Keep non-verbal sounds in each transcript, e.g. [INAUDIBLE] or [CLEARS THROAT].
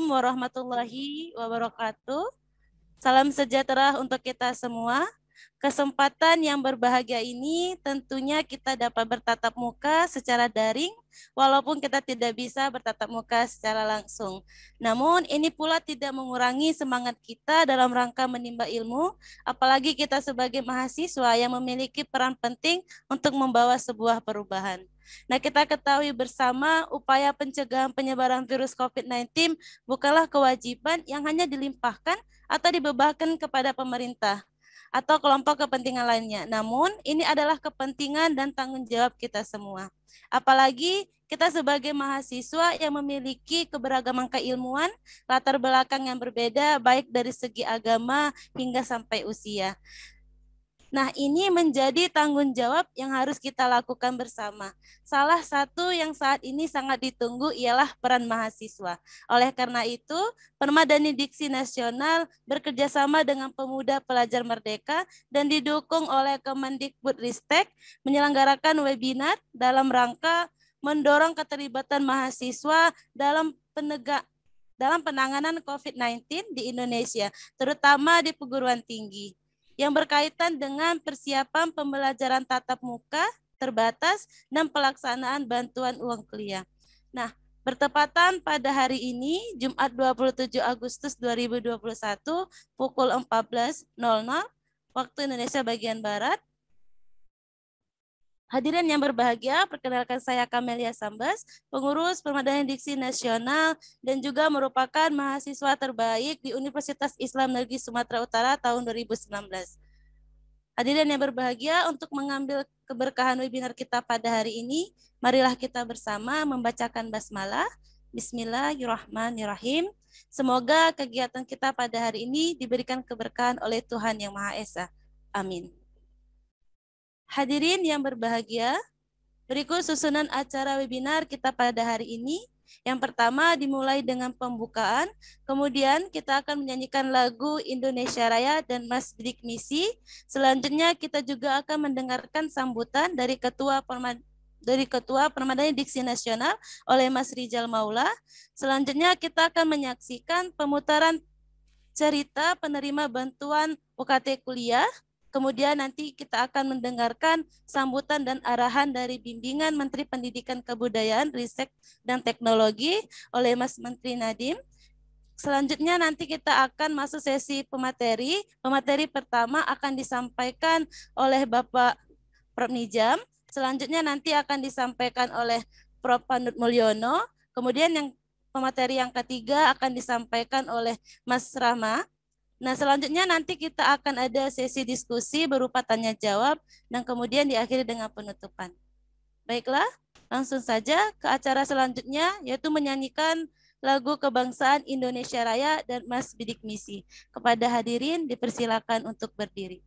Assalamualaikum warahmatullahi wabarakatuh. Salam sejahtera untuk kita semua. Kesempatan yang berbahagia ini tentunya kita dapat bertatap muka secara daring walaupun kita tidak bisa bertatap muka secara langsung. Namun ini pula tidak mengurangi semangat kita dalam rangka menimba ilmu, apalagi kita sebagai mahasiswa yang memiliki peran penting untuk membawa sebuah perubahan. Nah, kita ketahui bersama upaya pencegahan penyebaran virus COVID-19 bukanlah kewajiban yang hanya dilimpahkan atau dibebankan kepada pemerintah atau kelompok kepentingan lainnya. Namun, ini adalah kepentingan dan tanggung jawab kita semua. Apalagi kita sebagai mahasiswa yang memiliki keberagaman keilmuan, latar belakang yang berbeda, baik dari segi agama hingga sampai usia. Nah, ini menjadi tanggung jawab yang harus kita lakukan bersama. Salah satu yang saat ini sangat ditunggu ialah peran mahasiswa. Oleh karena itu, Permadani Diksi Nasional bekerjasama dengan Pemuda Pelajar Merdeka dan didukung oleh Kemendikbudristek menyelenggarakan webinar dalam rangka mendorong keterlibatan mahasiswa dalam penegak dalam penanganan COVID-19 di Indonesia, terutama di perguruan tinggi yang berkaitan dengan persiapan pembelajaran tatap muka terbatas dan pelaksanaan bantuan uang kuliah. Nah, bertepatan pada hari ini Jumat 27 Agustus 2021 pukul 14.00 waktu Indonesia bagian barat Hadirin yang berbahagia, perkenalkan saya Kamelia Sambas, pengurus Permadani Diksi Nasional dan juga merupakan mahasiswa terbaik di Universitas Islam Negeri Sumatera Utara tahun 2019. Hadirin yang berbahagia, untuk mengambil keberkahan webinar kita pada hari ini, marilah kita bersama membacakan basmalah. Bismillahirrahmanirrahim. Semoga kegiatan kita pada hari ini diberikan keberkahan oleh Tuhan Yang Maha Esa. Amin. Hadirin yang berbahagia, berikut susunan acara webinar kita pada hari ini. Yang pertama dimulai dengan pembukaan, kemudian kita akan menyanyikan lagu Indonesia Raya dan Mas Bidik Misi. Selanjutnya kita juga akan mendengarkan sambutan dari Ketua Permad dari Ketua Permadani Diksi Nasional oleh Mas Rijal Maula. Selanjutnya kita akan menyaksikan pemutaran cerita penerima bantuan UKT kuliah. Kemudian nanti kita akan mendengarkan sambutan dan arahan dari bimbingan Menteri Pendidikan Kebudayaan, Riset dan Teknologi oleh Mas Menteri Nadim. Selanjutnya nanti kita akan masuk sesi pemateri. Pemateri pertama akan disampaikan oleh Bapak Prof. Nijam. Selanjutnya nanti akan disampaikan oleh Prof. Panut Mulyono. Kemudian yang pemateri yang ketiga akan disampaikan oleh Mas Rama. Nah, selanjutnya nanti kita akan ada sesi diskusi berupa tanya jawab dan kemudian diakhiri dengan penutupan. Baiklah, langsung saja ke acara selanjutnya yaitu menyanyikan lagu kebangsaan Indonesia Raya dan Mas Bidik Misi. Kepada hadirin dipersilakan untuk berdiri.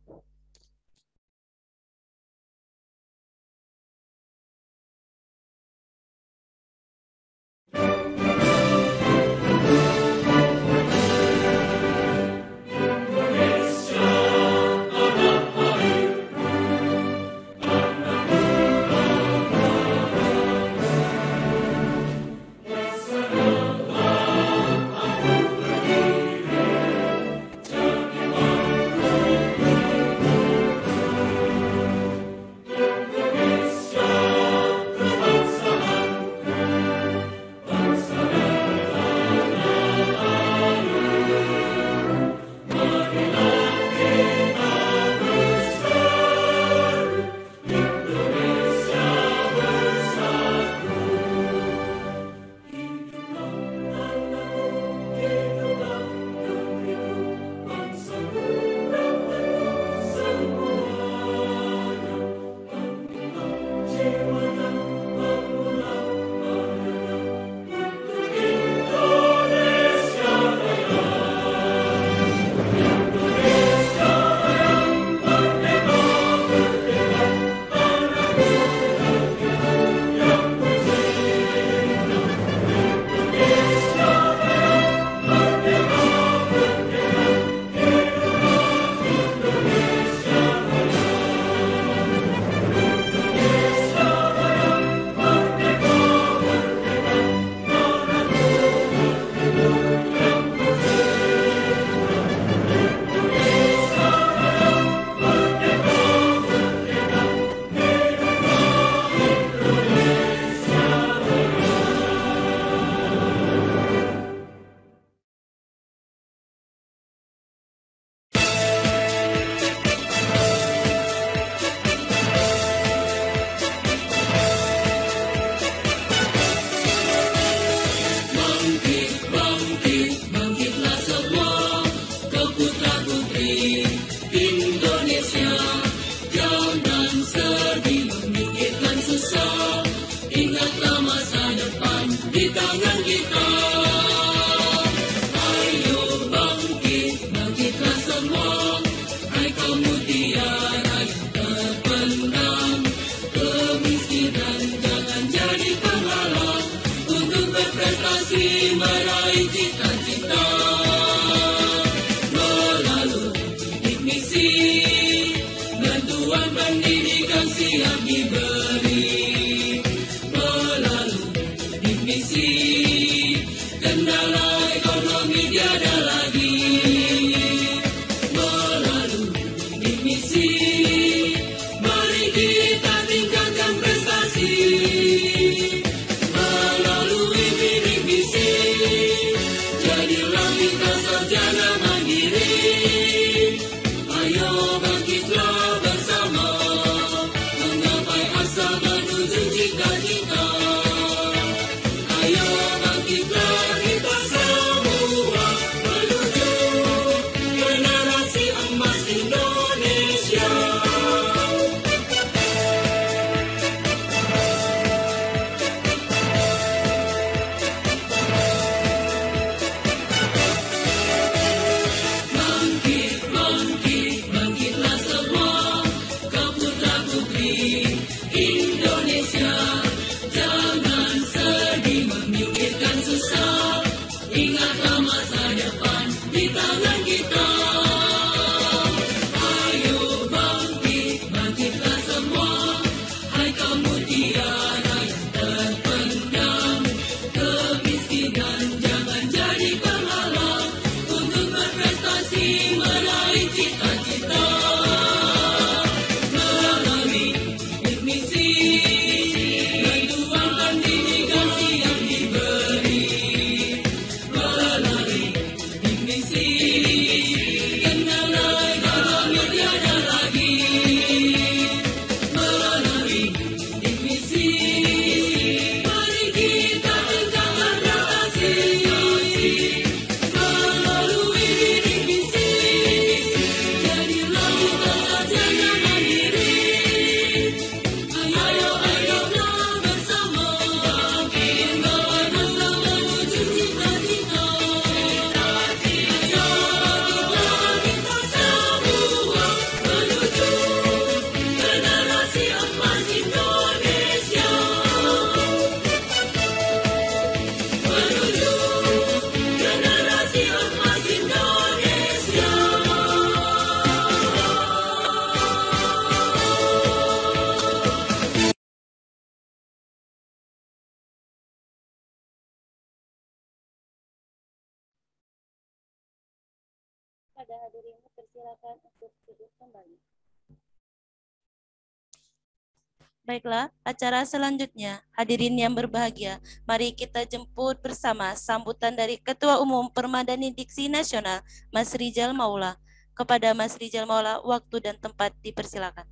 Baiklah, acara selanjutnya, hadirin yang berbahagia, mari kita jemput bersama sambutan dari Ketua Umum Permadani Diksi Nasional, Mas Rijal Maula. Kepada Mas Rijal Maula, waktu dan tempat dipersilakan.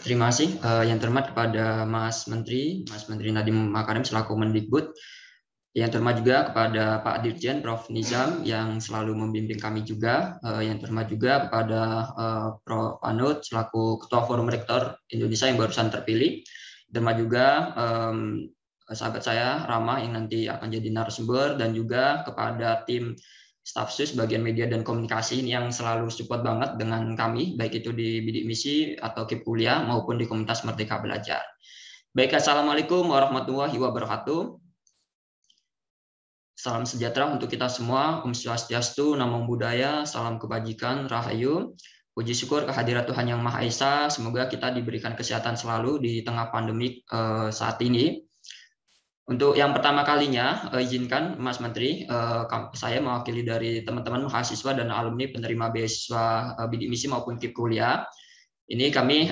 terima kasih uh, yang terhormat kepada Mas Menteri, Mas Menteri Nadiem Makarim selaku Mendikbud, Iya, yang terhormat juga kepada Pak Dirjen Prof. Nizam yang selalu membimbing kami juga. Eh, yang terhormat juga kepada eh, Prof. Anut selaku Ketua Forum Rektor Indonesia yang barusan terpilih. Terhormat juga um, sahabat saya Ramah yang nanti akan jadi narasumber dan juga kepada tim staf sus bagian media dan komunikasi yang selalu support banget dengan kami baik itu di bidik misi atau kip kuliah maupun di komunitas merdeka belajar. Baik, assalamualaikum warahmatullahi wabarakatuh. Salam sejahtera untuk kita semua, Om Swastiastu, Namo Buddhaya, Salam Kebajikan, Rahayu. Puji syukur kehadiran Tuhan Yang Maha Esa, semoga kita diberikan kesehatan selalu di tengah pandemik eh, saat ini. Untuk yang pertama kalinya, eh, izinkan Mas Menteri, eh, saya mewakili dari teman-teman mahasiswa dan alumni penerima beasiswa bidik misi maupun KIP kuliah. Ini kami,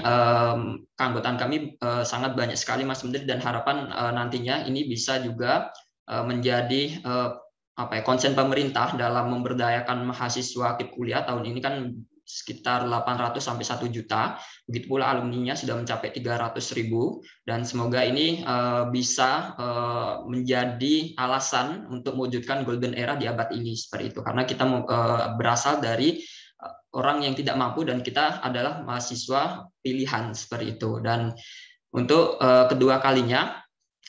keanggotaan kami sangat banyak sekali Mas Menteri, dan harapan nantinya ini bisa juga Eh, menjadi eh, apa ya konsen pemerintah dalam memberdayakan mahasiswa akhir kuliah tahun ini kan sekitar 800 sampai 1 juta. Begitu pula alumninya sudah mencapai 300 ribu dan semoga ini eh, bisa menjadi alasan untuk mewujudkan golden era di abad ini seperti itu. Karena kita uh, berasal dari orang yang tidak mampu dan kita adalah mahasiswa pilihan seperti itu. Dan untuk kedua kalinya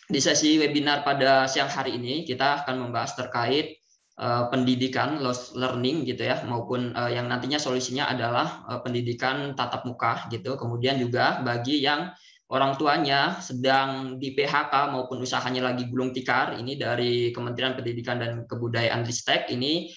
di sesi webinar pada siang hari ini kita akan membahas terkait eh, pendidikan loss learning gitu ya maupun eh, yang nantinya solusinya adalah eh, pendidikan tatap muka gitu. Kemudian juga bagi yang orang tuanya sedang di PHK maupun usahanya lagi gulung tikar ini dari Kementerian Pendidikan dan Kebudayaan Ristek ini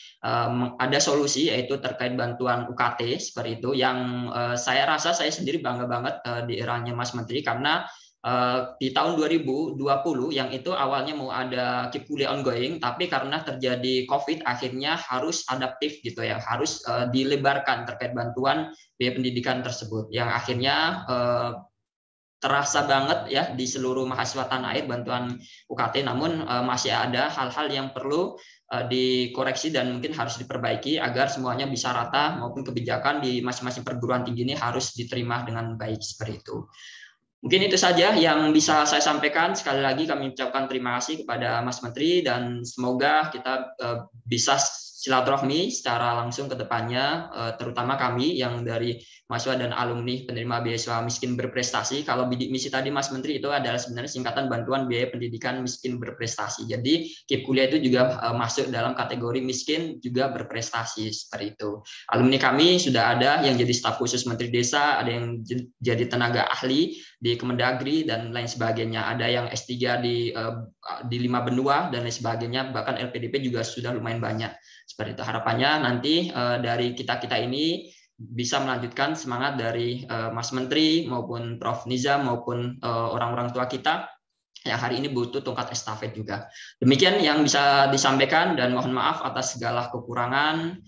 ada solusi yaitu terkait bantuan UKT seperti itu yang saya rasa saya sendiri bangga banget uh, di eranya Mas Menteri karena Eh, di tahun 2020 yang itu awalnya mau ada keep fully ongoing tapi karena terjadi covid akhirnya harus adaptif gitu ya harus eh, dilebarkan terkait bantuan biaya pendidikan tersebut yang akhirnya eh, terasa banget ya di seluruh mahasiswa tanah air bantuan UKT namun masih ada hal-hal yang perlu dikoreksi dan mungkin harus diperbaiki agar semuanya bisa rata maupun kebijakan di masing-masing perguruan tinggi ini harus diterima dengan baik seperti itu. Mungkin itu saja yang bisa saya sampaikan. Sekali lagi kami ucapkan terima kasih kepada Mas Menteri dan semoga kita eh, bisa silaturahmi secara langsung ke depannya, eh, terutama kami yang dari mahasiswa dan alumni penerima beasiswa miskin berprestasi. Kalau bidik misi tadi Mas Menteri itu adalah sebenarnya singkatan bantuan biaya pendidikan miskin berprestasi. Jadi KIP kuliah itu juga eh, masuk dalam kategori miskin juga berprestasi seperti itu. Alumni kami sudah ada yang jadi staf khusus Menteri Desa, ada yang jadi tenaga ahli, di Kemendagri dan lain sebagainya. Ada yang S3 di eh, di Lima Benua dan lain sebagainya. Bahkan LPDP juga sudah lumayan banyak. Seperti itu harapannya nanti eh, dari kita-kita ini bisa melanjutkan semangat dari eh, Mas Menteri maupun Prof Niza maupun orang-orang tua kita yang hari ini butuh tongkat estafet juga. Demikian yang bisa disampaikan dan mohon maaf atas segala kekurangan.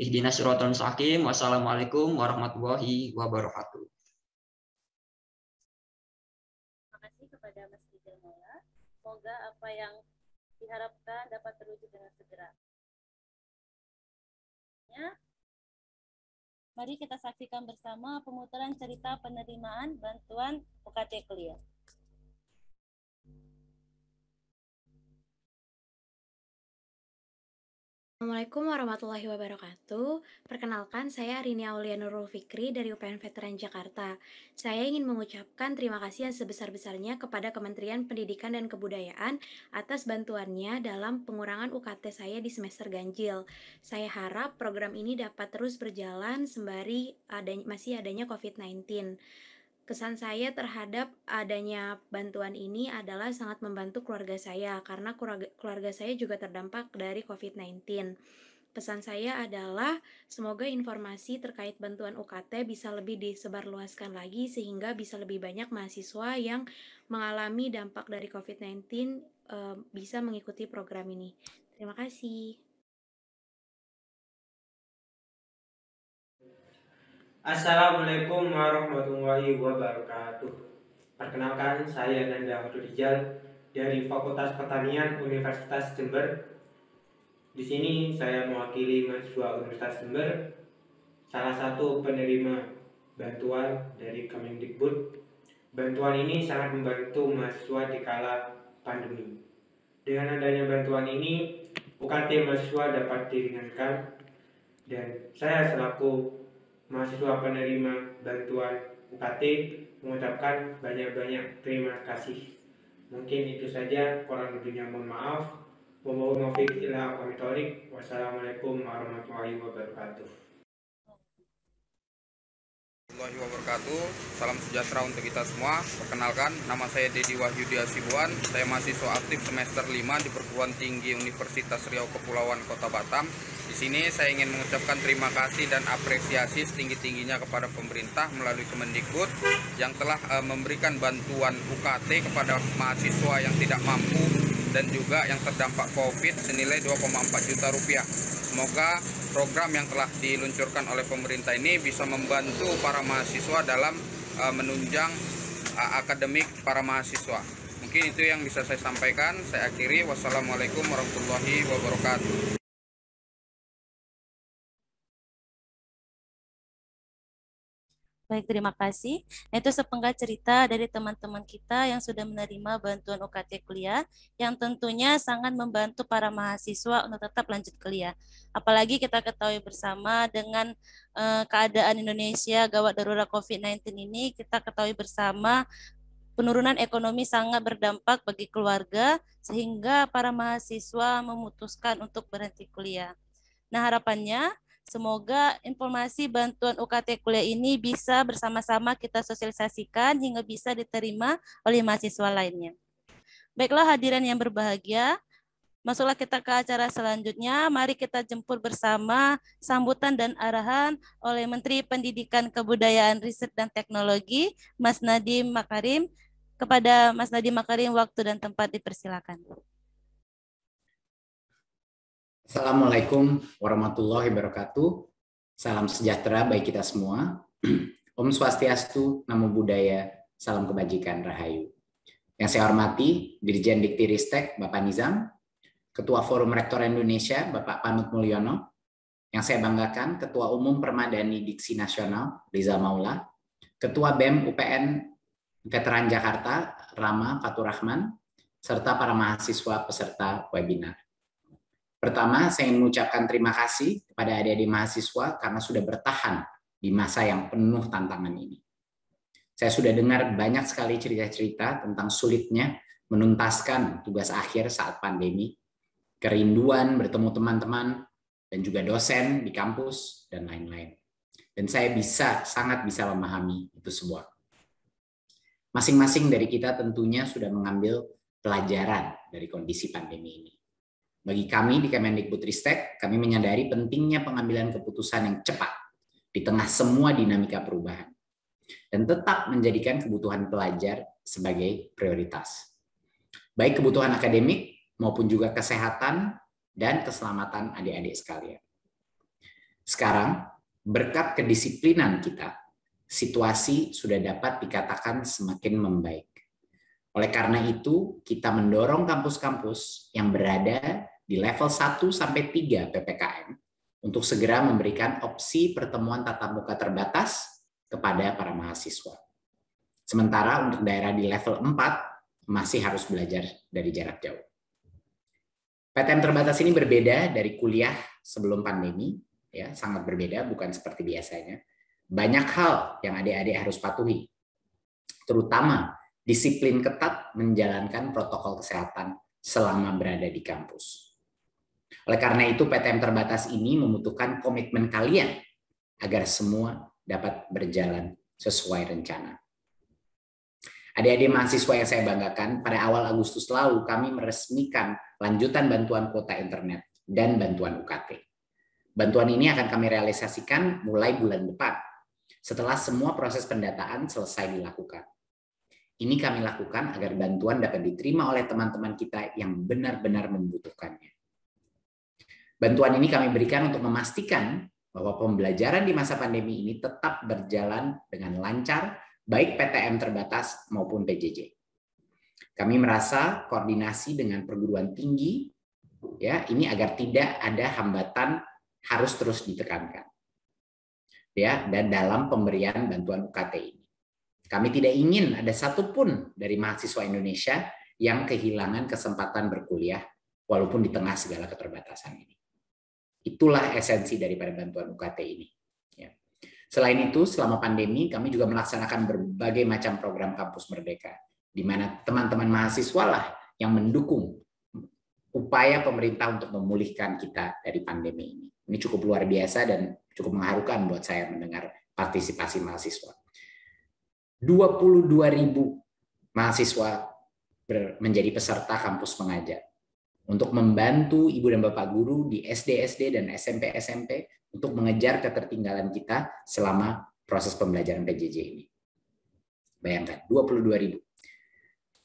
Ihdina suratul Saki Wassalamualaikum warahmatullahi wabarakatuh. yang diharapkan dapat terwujud dengan segera. Ya. Mari kita saksikan bersama pemutaran cerita penerimaan bantuan UKT Kuliah. Assalamualaikum warahmatullahi wabarakatuh. Perkenalkan, saya Rini Aulia Nurul Fikri dari UPN Veteran Jakarta. Saya ingin mengucapkan terima kasih yang sebesar-besarnya kepada Kementerian Pendidikan dan Kebudayaan atas bantuannya dalam pengurangan UKT saya di semester ganjil. Saya harap program ini dapat terus berjalan sembari adanya, masih adanya COVID-19. Kesan saya terhadap adanya bantuan ini adalah sangat membantu keluarga saya karena keluarga, saya juga terdampak dari COVID-19. Pesan saya adalah semoga informasi terkait bantuan UKT bisa lebih disebarluaskan lagi sehingga bisa lebih banyak mahasiswa yang mengalami dampak dari COVID-19 eh, bisa mengikuti program ini. Terima kasih. Assalamualaikum warahmatullahi wabarakatuh. Perkenalkan saya Nanda Hududijal dari Fakultas Pertanian Universitas Jember. Di sini saya mewakili mahasiswa Universitas Jember, salah satu penerima bantuan dari Kemendikbud. Bantuan ini sangat membantu mahasiswa di kala pandemi. Dengan adanya bantuan ini, UKT mahasiswa dapat diringankan dan saya selaku mahasiswa penerima bantuan UKT mengucapkan banyak-banyak terima kasih. Mungkin itu saja kurang lebihnya mohon maaf. Wassalamualaikum warahmatullahi wabarakatuh. wabarakatuh. Salam sejahtera untuk kita semua. Perkenalkan, nama saya Dedi Wahyudi Asibuan. Saya mahasiswa aktif semester 5 di Perguruan Tinggi Universitas Riau Kepulauan Kota Batam. Di sini saya ingin mengucapkan terima kasih dan apresiasi setinggi-tingginya kepada pemerintah melalui Kemendikbud yang telah eh, memberikan bantuan UKT kepada mahasiswa yang tidak mampu dan juga yang terdampak COVID senilai 2,4 juta rupiah. Semoga program yang telah diluncurkan oleh pemerintah ini bisa membantu para mahasiswa dalam eh, menunjang eh, akademik para mahasiswa. Mungkin itu yang bisa saya sampaikan. Saya akhiri. Wassalamualaikum warahmatullahi wabarakatuh. Baik, terima kasih. Nah, itu sepenggal cerita dari teman-teman kita yang sudah menerima bantuan UKT kuliah yang tentunya sangat membantu para mahasiswa untuk tetap lanjut kuliah. Apalagi kita ketahui bersama dengan uh, keadaan Indonesia gawat darurat COVID-19 ini, kita ketahui bersama penurunan ekonomi sangat berdampak bagi keluarga sehingga para mahasiswa memutuskan untuk berhenti kuliah. Nah, harapannya Semoga informasi bantuan UKT kuliah ini bisa bersama-sama kita sosialisasikan hingga bisa diterima oleh mahasiswa lainnya. Baiklah hadiran yang berbahagia, masuklah kita ke acara selanjutnya. Mari kita jemput bersama sambutan dan arahan oleh Menteri Pendidikan Kebudayaan Riset dan Teknologi, Mas Nadiem Makarim. Kepada Mas Nadiem Makarim, waktu dan tempat dipersilakan. Assalamualaikum warahmatullahi wabarakatuh. Salam sejahtera bagi kita semua. [CLEARS THROAT] Om Swastiastu, Namo Buddhaya, Salam Kebajikan, Rahayu. Yang saya hormati, Dirjen Dikti Ristek, Bapak Nizam, Ketua Forum Rektor Indonesia, Bapak Panut Mulyono, yang saya banggakan, Ketua Umum Permadani Diksi Nasional, Riza Maula, Ketua BEM UPN Veteran Jakarta, Rama rahman, serta para mahasiswa peserta webinar. Pertama, saya ingin mengucapkan terima kasih kepada adik-adik mahasiswa karena sudah bertahan di masa yang penuh tantangan ini. Saya sudah dengar banyak sekali cerita-cerita tentang sulitnya menuntaskan tugas akhir saat pandemi, kerinduan bertemu teman-teman dan juga dosen di kampus dan lain-lain. Dan saya bisa sangat bisa memahami itu semua. Masing-masing dari kita tentunya sudah mengambil pelajaran dari kondisi pandemi ini. Bagi kami di Kemendikbudristek, kami menyadari pentingnya pengambilan keputusan yang cepat di tengah semua dinamika perubahan dan tetap menjadikan kebutuhan pelajar sebagai prioritas. Baik kebutuhan akademik maupun juga kesehatan dan keselamatan adik-adik sekalian. Sekarang, berkat kedisiplinan kita, situasi sudah dapat dikatakan semakin membaik. Oleh karena itu, kita mendorong kampus-kampus yang berada di level 1 sampai 3 PPKM untuk segera memberikan opsi pertemuan tatap muka terbatas kepada para mahasiswa. Sementara untuk daerah di level 4 masih harus belajar dari jarak jauh. PTM terbatas ini berbeda dari kuliah sebelum pandemi, ya sangat berbeda, bukan seperti biasanya. Banyak hal yang adik-adik harus patuhi, terutama disiplin ketat menjalankan protokol kesehatan selama berada di kampus. Oleh karena itu, PTM terbatas ini membutuhkan komitmen kalian agar semua dapat berjalan sesuai rencana. Adik-adik mahasiswa yang saya banggakan, pada awal Agustus lalu kami meresmikan lanjutan bantuan kuota internet dan bantuan UKT. Bantuan ini akan kami realisasikan mulai bulan depan, setelah semua proses pendataan selesai dilakukan. Ini kami lakukan agar bantuan dapat diterima oleh teman-teman kita yang benar-benar membutuhkannya. Bantuan ini kami berikan untuk memastikan bahwa pembelajaran di masa pandemi ini tetap berjalan dengan lancar, baik PTM terbatas maupun PJJ. Kami merasa koordinasi dengan perguruan tinggi ya ini agar tidak ada hambatan harus terus ditekankan. Ya, dan dalam pemberian bantuan UKT ini. Kami tidak ingin ada satupun dari mahasiswa Indonesia yang kehilangan kesempatan berkuliah walaupun di tengah segala keterbatasan ini. Itulah esensi daripada bantuan UKT ini. Ya. Selain itu, selama pandemi kami juga melaksanakan berbagai macam program kampus merdeka, di mana teman-teman mahasiswa lah yang mendukung upaya pemerintah untuk memulihkan kita dari pandemi ini. Ini cukup luar biasa dan cukup mengharukan buat saya mendengar partisipasi mahasiswa. 22 ribu mahasiswa menjadi peserta kampus mengajar untuk membantu ibu dan bapak guru di SD SD dan SMP SMP untuk mengejar ketertinggalan kita selama proses pembelajaran PJJ ini. Bayangkan 22 ribu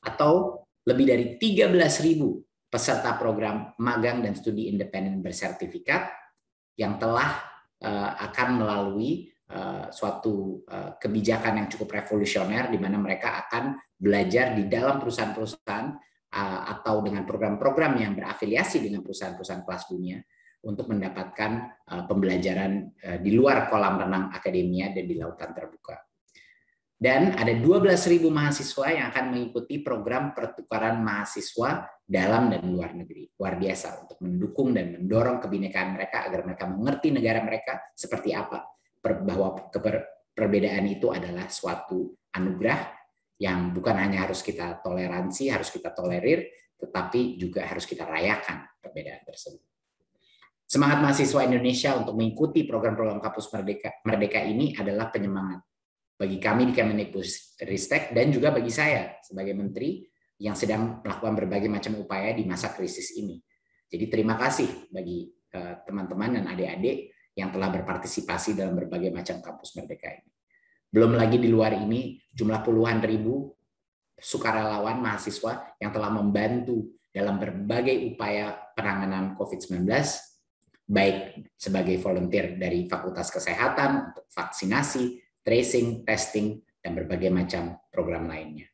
atau lebih dari 13 ribu peserta program magang dan studi independen bersertifikat yang telah eh, akan melalui Eh, suatu uh, kebijakan yang cukup revolusioner di mana mereka akan belajar di dalam perusahaan-perusahaan uh, atau dengan program-program yang berafiliasi dengan perusahaan-perusahaan kelas dunia untuk mendapatkan uh, pembelajaran uh, di luar kolam renang akademia dan di lautan terbuka. Dan ada 12.000 mahasiswa yang akan mengikuti program pertukaran mahasiswa dalam dan luar negeri. Luar biasa untuk mendukung dan mendorong kebinekaan mereka agar mereka mengerti negara mereka seperti apa bahwa perbedaan itu adalah suatu anugerah yang bukan hanya harus kita toleransi, harus kita tolerir, tetapi juga harus kita rayakan perbedaan tersebut. Semangat mahasiswa Indonesia untuk mengikuti program-program kampus merdeka, merdeka ini adalah penyemangat bagi kami di Ristek dan juga bagi saya sebagai menteri yang sedang melakukan berbagai macam upaya di masa krisis ini. Jadi terima kasih bagi eh, teman-teman dan adik-adik yang telah berpartisipasi dalam berbagai macam kampus merdeka ini. Belum lagi di luar ini jumlah puluhan ribu sukarelawan mahasiswa yang telah membantu dalam berbagai upaya penanganan COVID-19 baik sebagai volunteer dari Fakultas Kesehatan untuk vaksinasi, tracing, testing, dan berbagai macam program lainnya.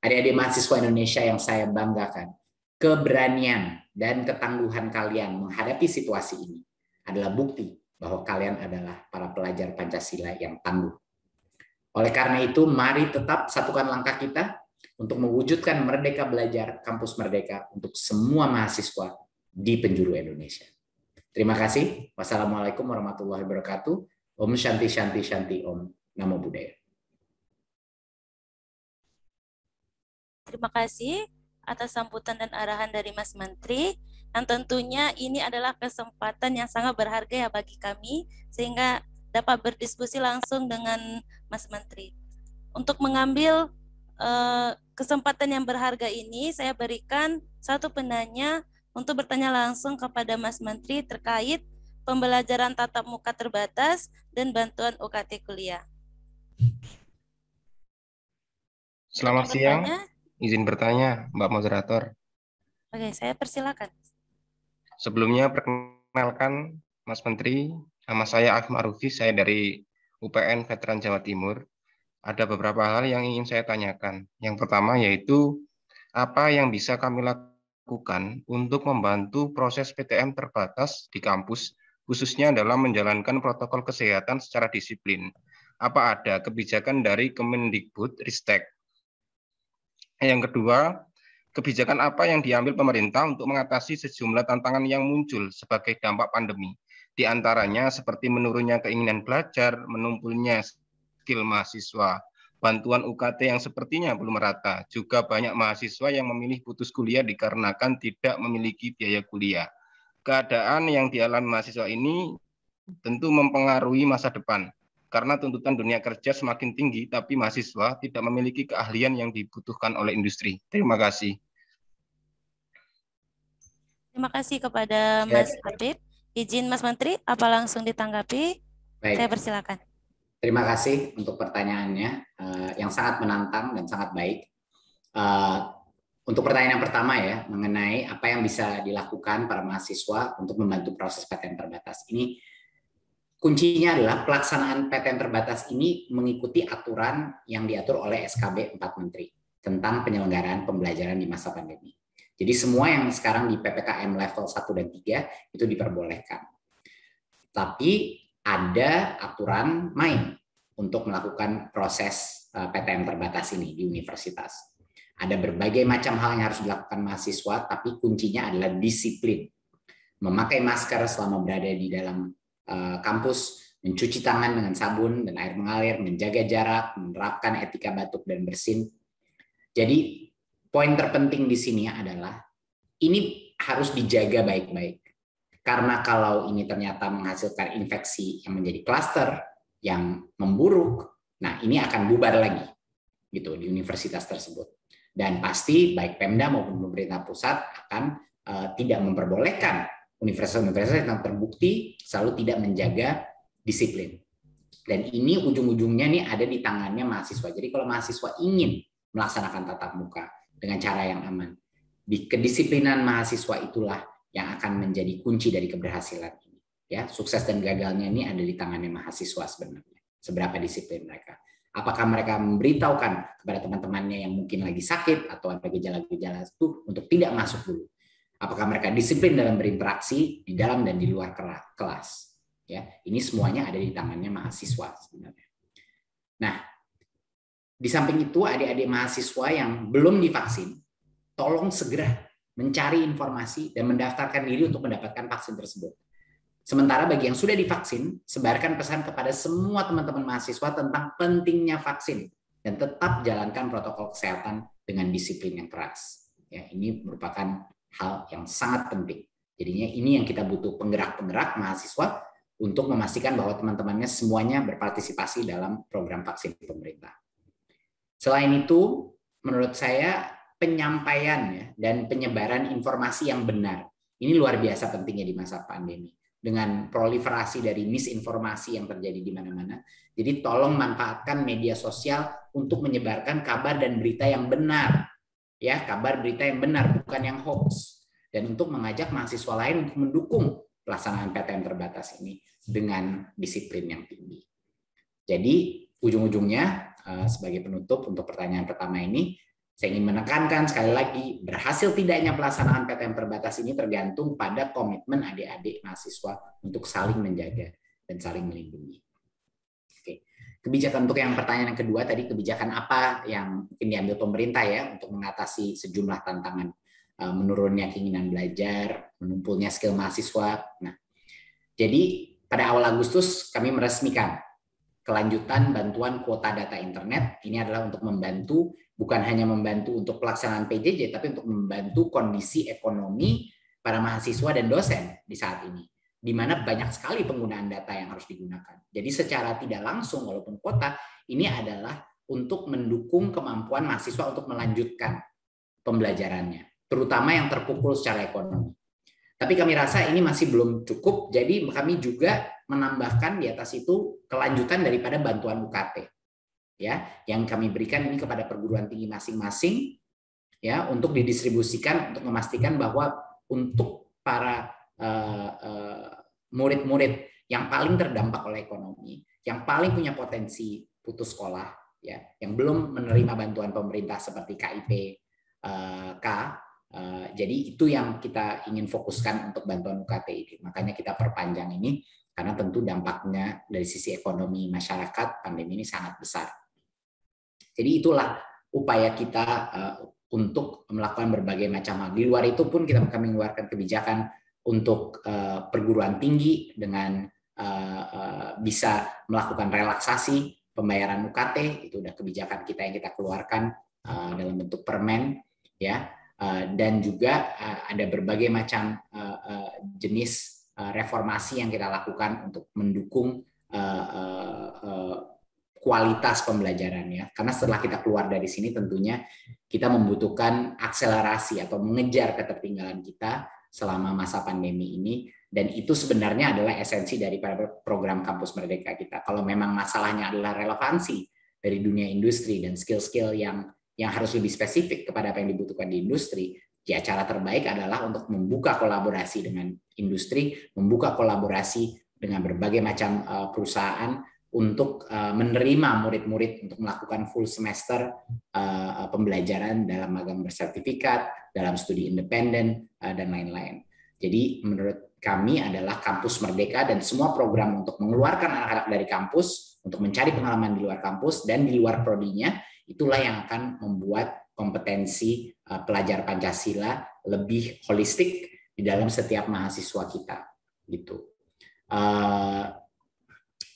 Adik-adik mahasiswa Indonesia yang saya banggakan, keberanian dan ketangguhan kalian menghadapi situasi ini adalah bukti bahwa kalian adalah para pelajar Pancasila yang tangguh. Oleh karena itu, mari tetap satukan langkah kita untuk mewujudkan Merdeka Belajar Kampus Merdeka untuk semua mahasiswa di penjuru Indonesia. Terima kasih. Wassalamualaikum warahmatullahi wabarakatuh. Om Shanti Shanti Shanti Om Namo Buddhaya. Terima kasih atas sambutan dan arahan dari Mas Menteri. Dan tentunya ini adalah kesempatan yang sangat berharga ya bagi kami sehingga dapat berdiskusi langsung dengan Mas Menteri. Untuk mengambil eh, kesempatan yang berharga ini, saya berikan satu penanya untuk bertanya langsung kepada Mas Menteri terkait pembelajaran tatap muka terbatas dan bantuan UKT kuliah. Selamat siang. Izin bertanya, Mbak Moderator. Oke, saya persilakan. Sebelumnya perkenalkan Mas Menteri, nama saya Afim Arufi, saya dari UPN Veteran Jawa Timur. Ada beberapa hal yang ingin saya tanyakan. Yang pertama yaitu apa yang bisa kami lakukan untuk membantu proses PTM terbatas di kampus, khususnya dalam menjalankan protokol kesehatan secara disiplin. Apa ada kebijakan dari Kemendikbud Ristek? Yang kedua, kebijakan apa yang diambil pemerintah untuk mengatasi sejumlah tantangan yang muncul sebagai dampak pandemi. Di antaranya seperti menurunnya keinginan belajar, menumpulnya skill mahasiswa, bantuan UKT yang sepertinya belum merata. Juga banyak mahasiswa yang memilih putus kuliah dikarenakan tidak memiliki biaya kuliah. Keadaan yang dialami mahasiswa ini tentu mempengaruhi masa depan karena tuntutan dunia kerja semakin tinggi, tapi mahasiswa tidak memiliki keahlian yang dibutuhkan oleh industri. Terima kasih. Terima kasih kepada Mas Habib. Izin Mas Menteri, apa langsung ditanggapi? Baik. Saya persilakan. Terima kasih untuk pertanyaannya uh, yang sangat menantang dan sangat baik. Uh, untuk pertanyaan yang pertama ya, mengenai apa yang bisa dilakukan para mahasiswa untuk membantu proses PTN terbatas. Ini kuncinya adalah pelaksanaan PTM terbatas ini mengikuti aturan yang diatur oleh SKB 4 Menteri tentang penyelenggaraan pembelajaran di masa pandemi. Jadi semua yang sekarang di PPKM level 1 dan 3 itu diperbolehkan. Tapi ada aturan main untuk melakukan proses eh, PTM terbatas ini di universitas. Ada berbagai macam hal yang harus dilakukan mahasiswa, tapi kuncinya adalah disiplin. Memakai masker selama berada di dalam Eh, kampus, mencuci tangan dengan sabun dan air mengalir, menjaga jarak, menerapkan etika batuk dan bersin. Jadi poin terpenting di sini adalah ini harus dijaga baik-baik. Karena kalau ini ternyata menghasilkan infeksi yang menjadi kluster yang memburuk, nah ini akan bubar lagi gitu di universitas tersebut. Dan pasti baik Pemda maupun pemerintah pusat akan uh, tidak memperbolehkan universitas-universitas yang terbukti selalu tidak menjaga disiplin. Dan ini ujung-ujungnya nih ada di tangannya mahasiswa. Jadi kalau mahasiswa ingin melaksanakan tatap muka dengan cara yang aman, di kedisiplinan mahasiswa itulah yang akan menjadi kunci dari keberhasilan ini. Ya, sukses dan gagalnya ini ada di tangannya mahasiswa sebenarnya. Seberapa disiplin mereka. Apakah mereka memberitahukan kepada teman-temannya yang mungkin lagi sakit atau ada gejala-gejala itu untuk tidak masuk dulu Apakah mereka disiplin dalam berinteraksi di dalam dan di luar kelas? Ya, ini semuanya ada di tangannya mahasiswa sebenarnya. Nah, di samping itu adik-adik mahasiswa yang belum divaksin, tolong segera mencari informasi dan mendaftarkan diri untuk mendapatkan vaksin tersebut. Sementara bagi yang sudah divaksin, sebarkan pesan kepada semua teman-teman mahasiswa tentang pentingnya vaksin dan tetap jalankan protokol kesehatan dengan disiplin yang keras. Ya, ini merupakan hal yang sangat penting. Jadinya ini yang kita butuh penggerak-penggerak mahasiswa untuk memastikan bahwa teman-temannya semuanya berpartisipasi dalam program vaksin pemerintah. Selain itu, menurut saya penyampaian ya dan penyebaran informasi yang benar ini luar biasa pentingnya di masa pandemi dengan proliferasi dari misinformasi yang terjadi di mana-mana. Jadi tolong manfaatkan media sosial untuk menyebarkan kabar dan berita yang benar ya kabar berita yang benar bukan yang hoax dan untuk mengajak mahasiswa lain untuk mendukung pelaksanaan PTM terbatas ini dengan disiplin yang tinggi. Jadi ujung-ujungnya eh, sebagai penutup untuk pertanyaan pertama ini saya ingin menekankan sekali lagi berhasil tidaknya pelaksanaan PTM terbatas ini tergantung pada komitmen adik-adik mahasiswa untuk saling menjaga dan saling melindungi kebijakan untuk yang pertanyaan yang kedua tadi kebijakan apa yang mungkin diambil pemerintah ya untuk mengatasi sejumlah tantangan eh, menurunnya keinginan belajar, menumpulnya skill mahasiswa. Nah, jadi pada awal Agustus kami meresmikan kelanjutan bantuan kuota data internet. Ini adalah untuk membantu bukan hanya membantu untuk pelaksanaan PJJ tapi untuk membantu kondisi ekonomi para mahasiswa dan dosen di saat ini di mana banyak sekali penggunaan data yang harus digunakan. Jadi secara tidak langsung walaupun kuota ini adalah untuk mendukung kemampuan mahasiswa untuk melanjutkan pembelajarannya, terutama yang terpukul secara ekonomi. Tapi kami rasa ini masih belum cukup, jadi kami juga menambahkan di atas itu kelanjutan daripada bantuan UKT. Ya, yang kami berikan ini kepada perguruan tinggi masing-masing ya untuk didistribusikan untuk memastikan bahwa untuk para Eh, eh, murid-murid yang paling terdampak oleh ekonomi, yang paling punya potensi putus sekolah, ya, yang belum menerima bantuan pemerintah seperti KIP K. Eh, jadi itu yang kita ingin fokuskan untuk bantuan UKT ini. Makanya kita perpanjang ini karena tentu dampaknya dari sisi ekonomi masyarakat pandemi ini sangat besar. Jadi itulah upaya kita untuk melakukan berbagai macam hal. Di luar itu pun kita akan mengeluarkan kebijakan untuk uh, perguruan tinggi dengan uh, uh, bisa melakukan relaksasi pembayaran UKT itu udah kebijakan kita yang kita keluarkan uh, dalam bentuk permen ya uh, dan juga uh, ada berbagai macam uh, uh, jenis uh, reformasi yang kita lakukan untuk mendukung uh, uh, uh, kualitas pembelajaran ya. Karena setelah kita keluar dari sini tentunya kita membutuhkan akselerasi atau mengejar ketertinggalan kita selama masa pandemi ini dan itu sebenarnya adalah esensi dari program kampus merdeka kita. Kalau memang masalahnya adalah relevansi dari dunia industri dan skill-skill yang yang harus lebih spesifik kepada apa yang dibutuhkan di industri, ya cara terbaik adalah untuk membuka kolaborasi dengan industri, membuka kolaborasi dengan berbagai macam eh, perusahaan untuk uh, menerima murid-murid untuk melakukan full semester uh, pembelajaran dalam magang bersertifikat, dalam studi independen uh, dan lain-lain. Jadi menurut kami adalah kampus merdeka dan semua program untuk mengeluarkan anak-anak dari kampus untuk mencari pengalaman di luar kampus dan di luar prodinya itulah yang akan membuat kompetensi uh, pelajar Pancasila lebih holistik di dalam setiap mahasiswa kita gitu. Uh,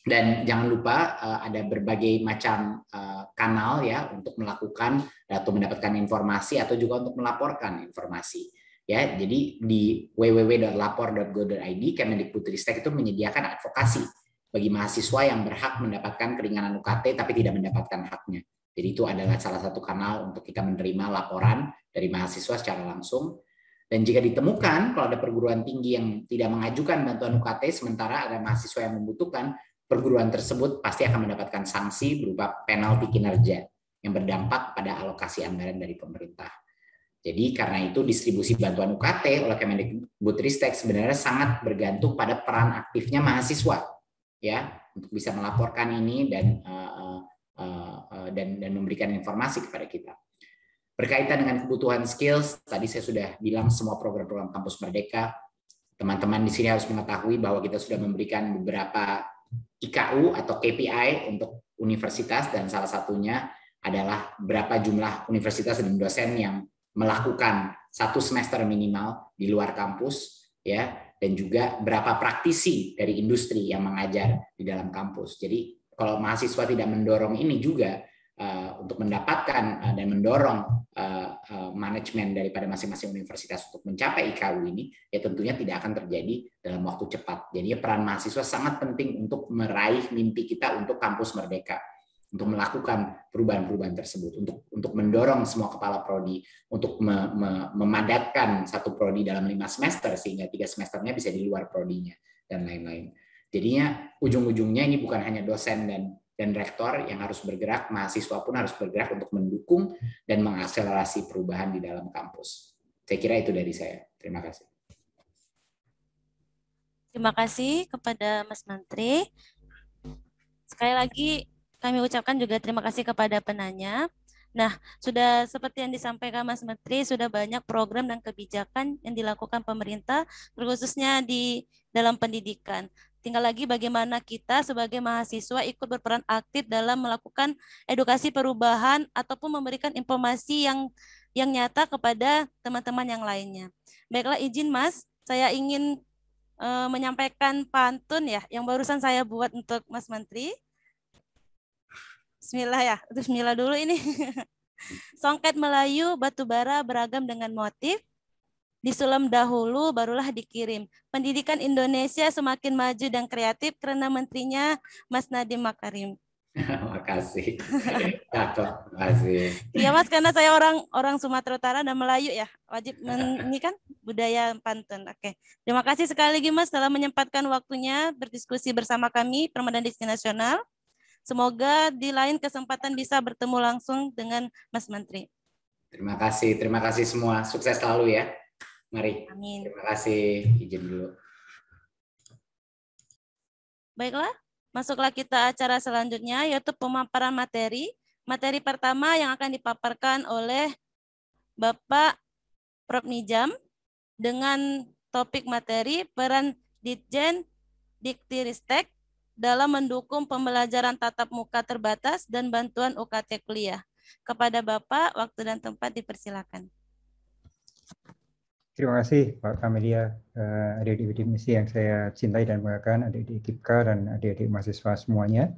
dan jangan lupa eh, ada berbagai macam eh, kanal ya untuk melakukan atau mendapatkan informasi atau juga untuk melaporkan informasi ya jadi di www.lapor.go.id Kemendikbudristek itu menyediakan advokasi bagi mahasiswa yang berhak mendapatkan keringanan UKT tapi tidak mendapatkan haknya jadi itu adalah salah satu kanal untuk kita menerima laporan dari mahasiswa secara langsung dan jika ditemukan, kalau ada perguruan tinggi yang tidak mengajukan bantuan UKT, sementara ada mahasiswa yang membutuhkan, perguruan tersebut pasti akan mendapatkan sanksi berupa penalti kinerja yang berdampak pada alokasi anggaran dari pemerintah. Jadi karena itu distribusi bantuan UKT oleh Kemendikbudristek sebenarnya sangat bergantung pada peran aktifnya mahasiswa ya untuk bisa melaporkan ini dan uh, uh, uh, dan dan memberikan informasi kepada kita. Berkaitan dengan kebutuhan skills, tadi saya sudah bilang semua program-program kampus merdeka. Teman-teman di sini harus mengetahui bahwa kita sudah memberikan beberapa IKU atau KPI untuk universitas dan salah satunya adalah berapa jumlah universitas dan dosen yang melakukan satu semester minimal di luar kampus ya dan juga berapa praktisi dari industri yang mengajar di dalam kampus. Jadi kalau mahasiswa tidak mendorong ini juga Eh, untuk mendapatkan uh, dan mendorong uh, uh, manajemen daripada masing-masing universitas untuk mencapai IKU ini, ya tentunya tidak akan terjadi dalam waktu cepat. Jadi peran mahasiswa sangat penting untuk meraih mimpi kita untuk kampus merdeka untuk melakukan perubahan-perubahan tersebut, untuk untuk mendorong semua kepala prodi untuk me, me, memadatkan satu prodi dalam lima semester sehingga tiga semesternya bisa di luar prodinya dan lain-lain. Jadinya ujung-ujungnya ini bukan hanya dosen dan dan rektor yang harus bergerak, mahasiswa pun harus bergerak untuk mendukung dan mengakselerasi perubahan di dalam kampus. Saya kira itu dari saya. Terima kasih. Terima kasih kepada Mas Menteri. Sekali lagi kami ucapkan juga terima kasih kepada penanya. Nah, sudah seperti yang disampaikan Mas Menteri, sudah banyak program dan kebijakan yang dilakukan pemerintah, khususnya di dalam pendidikan. Tinggal lagi bagaimana kita sebagai mahasiswa ikut berperan aktif dalam melakukan edukasi perubahan ataupun memberikan informasi yang yang nyata kepada teman-teman yang lainnya. Baiklah izin Mas, saya ingin e, menyampaikan pantun ya yang barusan saya buat untuk Mas Menteri. Bismillah ya, Bismillah dulu ini. [LAUGHS] Songket Melayu batu bara beragam dengan motif, Disulam dahulu, barulah dikirim. Pendidikan Indonesia semakin maju dan kreatif karena menterinya Mas Nadiem Makarim. [LAUGHS] Makasih. makasih. Iya Mas, karena saya orang orang Sumatera Utara dan Melayu ya, wajib [LAUGHS] ini kan budaya pantun. Oke. Terima kasih sekali lagi Mas telah menyempatkan waktunya berdiskusi bersama kami Permadani Diksi Nasional. Semoga di lain kesempatan bisa bertemu langsung dengan Mas Menteri. Terima kasih, terima kasih semua. Sukses selalu ya. Mari. Amin. Terima kasih. Izin dulu. Baiklah, masuklah kita acara selanjutnya yaitu pemaparan materi. Materi pertama yang akan dipaparkan oleh Bapak Prof. Nijam dengan topik materi peran Ditjen Diktiristek dalam mendukung pembelajaran tatap muka terbatas dan bantuan UKT kuliah. Kepada Bapak, waktu dan tempat dipersilakan. Terima kasih Pak Kamelia, eh, adik-adik uh, misi yang saya cintai dan banggakan, adik-adik KIPKA dan adik-adik mahasiswa semuanya.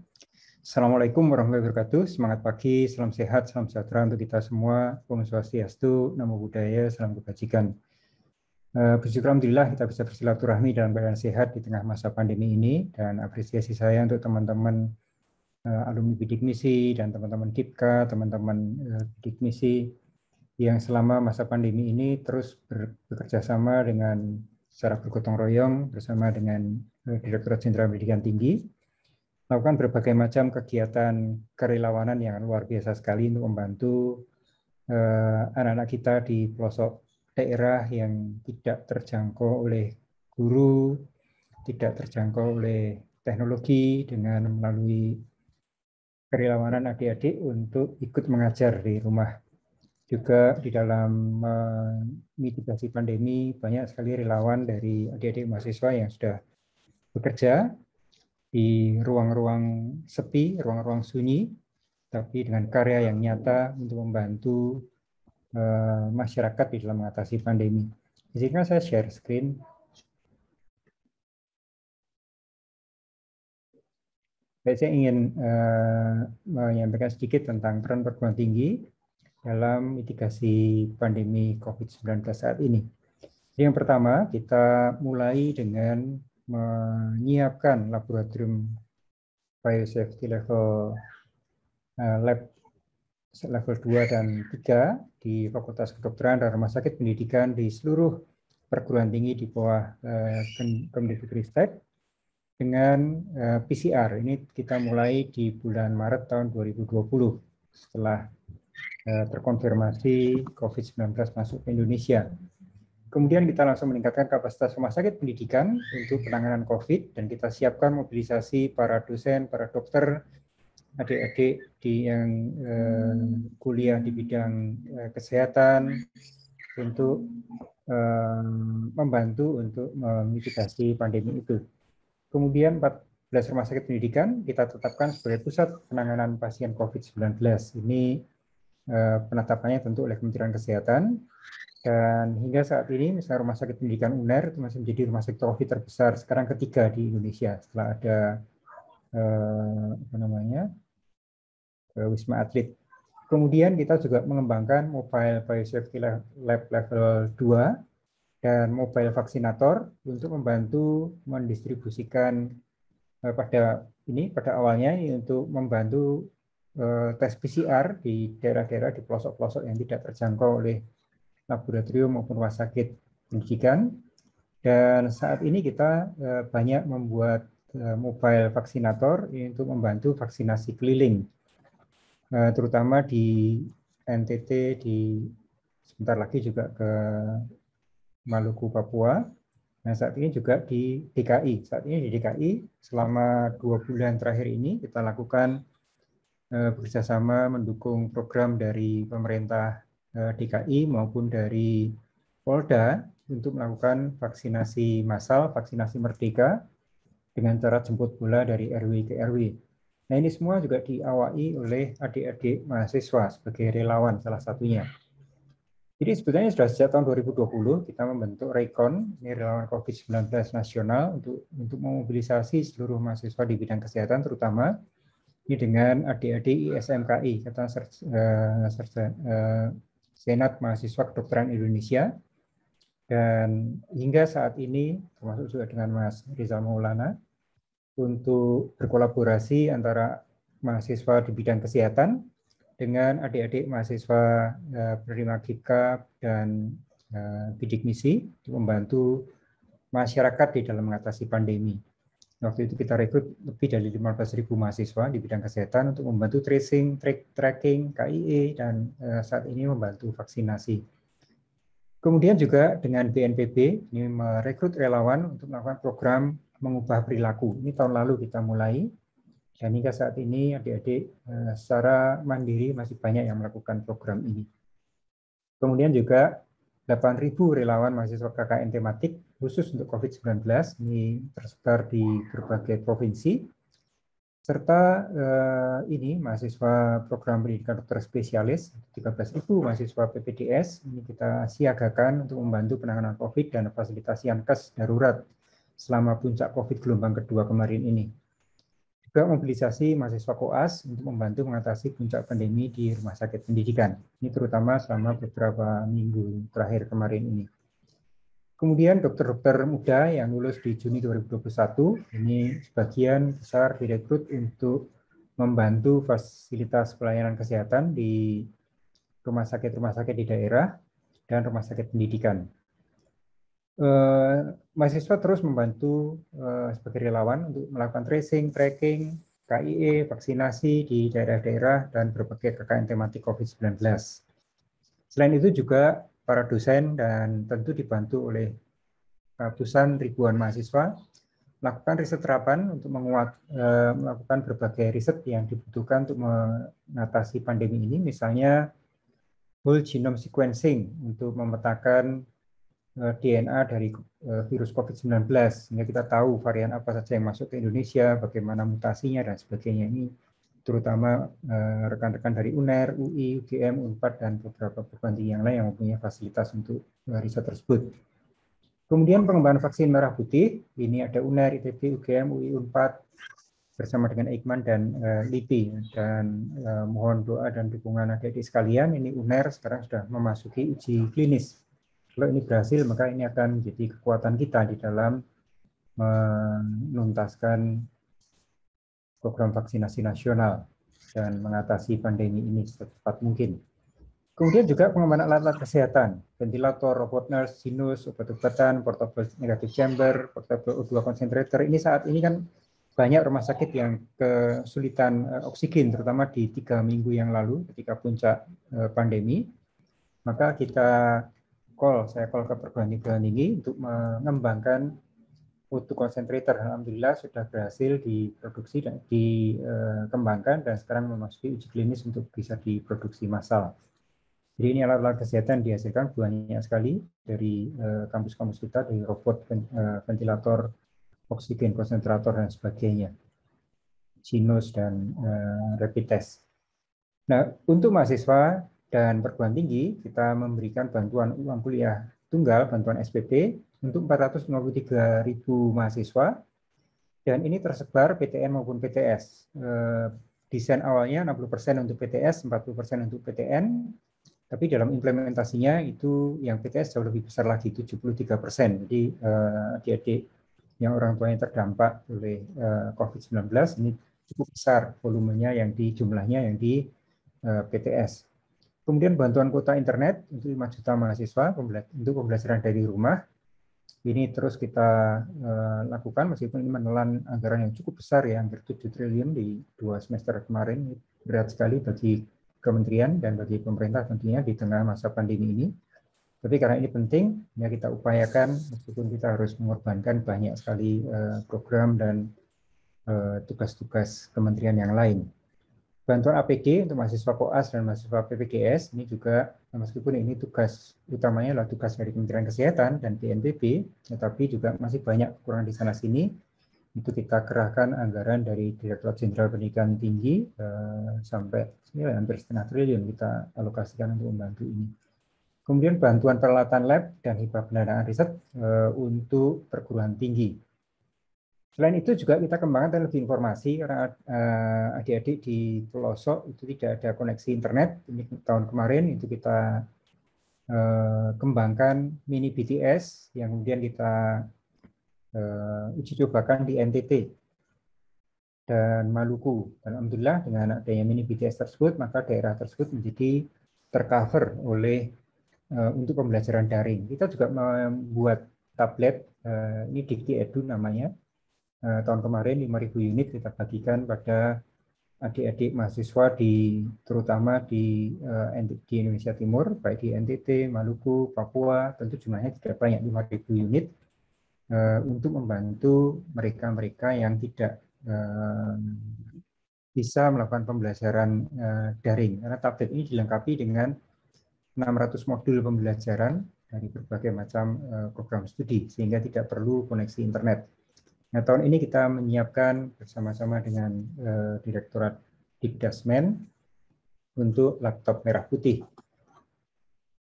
Assalamualaikum warahmatullahi wabarakatuh. Semangat pagi, salam sehat, salam sejahtera untuk kita semua. Om Swastiastu, Namo Buddhaya, salam kebajikan. Bersyukur eh, Puji Alhamdulillah kita bisa bersilaturahmi dalam keadaan sehat di tengah masa pandemi ini dan apresiasi saya untuk teman-teman eh, alumni bidik misi dan teman-teman KIPKA, teman-teman bidik misi yang selama masa pandemi ini terus bekerja sama dengan secara bergotong royong bersama dengan eh, Direktorat Jenderal Pendidikan Tinggi melakukan berbagai macam kegiatan kerelawanan yang luar biasa sekali untuk membantu eh, anak-anak uh, kita di pelosok daerah yang tidak terjangkau oleh guru, tidak terjangkau oleh teknologi dengan melalui kerelawanan adik-adik untuk ikut mengajar di rumah juga di dalam eh, mitigasi pandemi banyak sekali relawan dari adik-adik mahasiswa yang sudah bekerja di ruang-ruang sepi, ruang-ruang sunyi, tapi dengan karya yang nyata untuk membantu eh, masyarakat di dalam mengatasi pandemi. Izinkan saya share screen. saya ingin eh, menyampaikan sedikit tentang peran perguruan tinggi dalam mitigasi pandemi COVID-19 saat ini. Yang pertama, kita mulai dengan menyiapkan laboratorium biosafety level eh, lab level 2 dan 3 di Fakultas Kedokteran dan Rumah Sakit Pendidikan di seluruh perguruan tinggi di bawah eh, Kemdikbudristek dengan eh, PCR. Ini kita mulai di bulan Maret tahun 2020 setelah Eh, terkonfirmasi COVID-19 masuk ke Indonesia. Kemudian kita langsung meningkatkan kapasitas rumah sakit pendidikan untuk penanganan COVID dan kita siapkan mobilisasi para dosen, para dokter, adik-adik di yang eh, kuliah di bidang eh, kesehatan untuk eh, membantu untuk memitigasi pandemi itu. Kemudian 14 rumah sakit pendidikan kita tetapkan sebagai pusat penanganan pasien COVID-19. Ini Eh, penetapannya tentu oleh Kementerian Kesehatan. Dan hingga saat ini misalnya Rumah Sakit Pendidikan UNER itu masih menjadi rumah sakit COVID terbesar sekarang ketiga di Indonesia setelah ada eh, apa namanya eh, Wisma Atlet. Kemudian kita juga mengembangkan mobile biosafety lab, level 2 dan mobile vaksinator untuk membantu mendistribusikan eh, pada ini pada awalnya ini untuk membantu Eh, tes PCR di daerah-daerah di pelosok-pelosok yang tidak terjangkau oleh laboratorium maupun rumah sakit pendidikan. Dan saat ini kita eh, banyak membuat eh, mobile vaksinator untuk membantu vaksinasi keliling, terutama di NTT, di sebentar lagi juga ke Maluku, Papua. Nah, saat ini juga di DKI. Saat ini di DKI selama dua bulan terakhir ini kita lakukan Eh, bekerjasama mendukung program dari pemerintah eh, DKI maupun dari Polda untuk melakukan vaksinasi massal, vaksinasi merdeka dengan cara jemput bola dari RW ke RW. Nah ini semua juga diawai oleh adik-adik mahasiswa sebagai relawan salah satunya. Jadi sebetulnya sudah sejak tahun 2020 kita membentuk Rekon, ini relawan COVID-19 nasional untuk untuk memobilisasi seluruh mahasiswa di bidang kesehatan terutama dengan adik-adik ISMKI, kata eh, eh, Senat Mahasiswa Kedokteran Indonesia. Dan hingga saat ini, termasuk juga dengan Mas Rizal Maulana, untuk berkolaborasi antara mahasiswa di bidang kesehatan dengan adik-adik mahasiswa eh, penerima dan bidik misi untuk membantu masyarakat di dalam mengatasi pandemi. Waktu itu kita rekrut lebih dari 15.000 mahasiswa di bidang kesehatan untuk membantu tracing, track, tracking, KIE, dan eh, saat ini membantu vaksinasi. Kemudian juga dengan BNPB, ini merekrut relawan untuk melakukan program mengubah perilaku. Ini tahun lalu kita mulai, dan hingga saat ini adik-adik eh, secara mandiri masih banyak yang melakukan program ini. Kemudian juga 8.000 relawan mahasiswa KKN tematik khusus untuk COVID-19 ini tersebar di berbagai provinsi, serta eh, ini mahasiswa program pendidikan dokter spesialis 13.000 mahasiswa PPDS ini kita siagakan untuk membantu penanganan COVID dan fasilitasi ankes darurat selama puncak COVID gelombang kedua kemarin ini. Juga mobilisasi mahasiswa koas untuk membantu mengatasi puncak pandemi di rumah sakit pendidikan. Ini terutama selama beberapa minggu terakhir kemarin ini. Kemudian dokter-dokter muda yang lulus di Juni 2021 ini sebagian besar direkrut untuk membantu fasilitas pelayanan kesehatan di rumah sakit-rumah sakit di daerah dan rumah sakit pendidikan. Eh, mahasiswa terus membantu eh, sebagai relawan untuk melakukan tracing, tracking, KIE, vaksinasi di daerah-daerah dan berbagai KKN tematik COVID-19. Selain itu juga para dosen dan tentu dibantu oleh ratusan ribuan mahasiswa melakukan riset terapan untuk menguat eh, melakukan berbagai riset yang dibutuhkan untuk mengatasi pandemi ini misalnya whole genome sequencing untuk memetakan eh, DNA dari eh, virus COVID-19 sehingga kita tahu varian apa saja yang masuk ke Indonesia, bagaimana mutasinya dan sebagainya ini terutama eh, rekan-rekan dari UNER, UI, UGM, UNPAD, dan beberapa perguruan tinggi yang lain yang mempunyai fasilitas untuk eh, riset tersebut. Kemudian pengembangan vaksin merah putih, ini ada UNER, ITB, UGM, UI, UNPAD, bersama dengan Eijkman dan uh, eh, LIPI. Dan uh, mohon doa dan dukungan adik-adik sekalian, ini UNER sekarang sudah memasuki uji klinis. Kalau ini berhasil, maka ini akan menjadi kekuatan kita di dalam menuntaskan program vaksinasi nasional dan mengatasi pandemi ini secepat mungkin. Kemudian juga pengembangan alat-alat kesehatan, ventilator, robot nurse, sinus, obat-obatan, portable negative chamber, portable O2 concentrator. Ini saat ini kan banyak rumah sakit yang kesulitan eh, oksigen, terutama di tiga minggu yang lalu ketika puncak eh, pandemi. Maka kita call, saya call ke perguruan tinggi untuk mengembangkan Utu konsentrator, Alhamdulillah sudah berhasil diproduksi dan dikembangkan dan sekarang memasuki uji klinis untuk bisa diproduksi massal. Jadi ini alat-alat kesehatan dihasilkan banyak sekali dari eh, kampus-kampus kita, dari robot eh, ventilator, oksigen konsentrator, dan sebagainya. Sinus dan eh, rapid test. Nah, untuk mahasiswa dan perguruan tinggi, kita memberikan bantuan uang kuliah tunggal, bantuan SPP, untuk 453 ribu mahasiswa dan ini tersebar PTN maupun PTS. Eh, desain awalnya 60% untuk PTS, 40% untuk PTN, tapi dalam implementasinya itu yang PTS jauh lebih besar lagi, 73%. Jadi eh, adik-adik yang orang tuanya terdampak oleh eh, COVID-19 ini cukup besar volumenya yang di jumlahnya yang di PTS. Kemudian bantuan kuota internet untuk 5 juta mahasiswa untuk pembelajaran dari rumah ini terus kita eh, lakukan meskipun ini menelan anggaran yang cukup besar ya, hampir 7 triliun di dua semester kemarin. Berat sekali bagi kementerian dan bagi pemerintah tentunya di tengah masa pandemi ini. Tapi karena ini penting, ya kita upayakan meskipun kita harus mengorbankan banyak sekali eh, program dan eh, tugas-tugas kementerian yang lain bantuan APD untuk mahasiswa koas dan mahasiswa PPGS ini juga meskipun ini tugas utamanya adalah tugas dari Kementerian Kesehatan dan BNPB, tetapi juga masih banyak kekurangan di sana sini. Itu kita kerahkan anggaran dari Direktorat Jenderal Pendidikan Tinggi eh, sampai ya, hampir setengah triliun kita alokasikan untuk membantu ini. Kemudian bantuan peralatan lab dan hibah pendanaan riset eh, untuk perguruan tinggi Selain itu juga kita kembangkan teknologi informasi karena eh, adik-adik di pelosok itu tidak ada koneksi internet. Ini tahun kemarin itu kita eh, kembangkan mini BTS yang kemudian kita eh, uji cobakan di NTT dan Maluku. Dan alhamdulillah dengan adanya mini BTS tersebut maka daerah tersebut menjadi tercover oleh untuk pembelajaran daring. Kita juga membuat tablet ini Dikti Edu namanya Eh, tahun kemarin 5.000 unit kita bagikan pada adik-adik mahasiswa di terutama di eh, di Indonesia Timur baik di NTT, Maluku, Papua tentu jumlahnya tidak banyak 5.000 unit eh, untuk membantu mereka-mereka yang tidak bisa melakukan pembelajaran daring karena tablet ini dilengkapi dengan 600 modul pembelajaran dari berbagai macam program studi sehingga tidak perlu koneksi internet. Nah, tahun ini kita menyiapkan bersama-sama dengan uh, Direktorat Dikdasmen untuk laptop merah putih.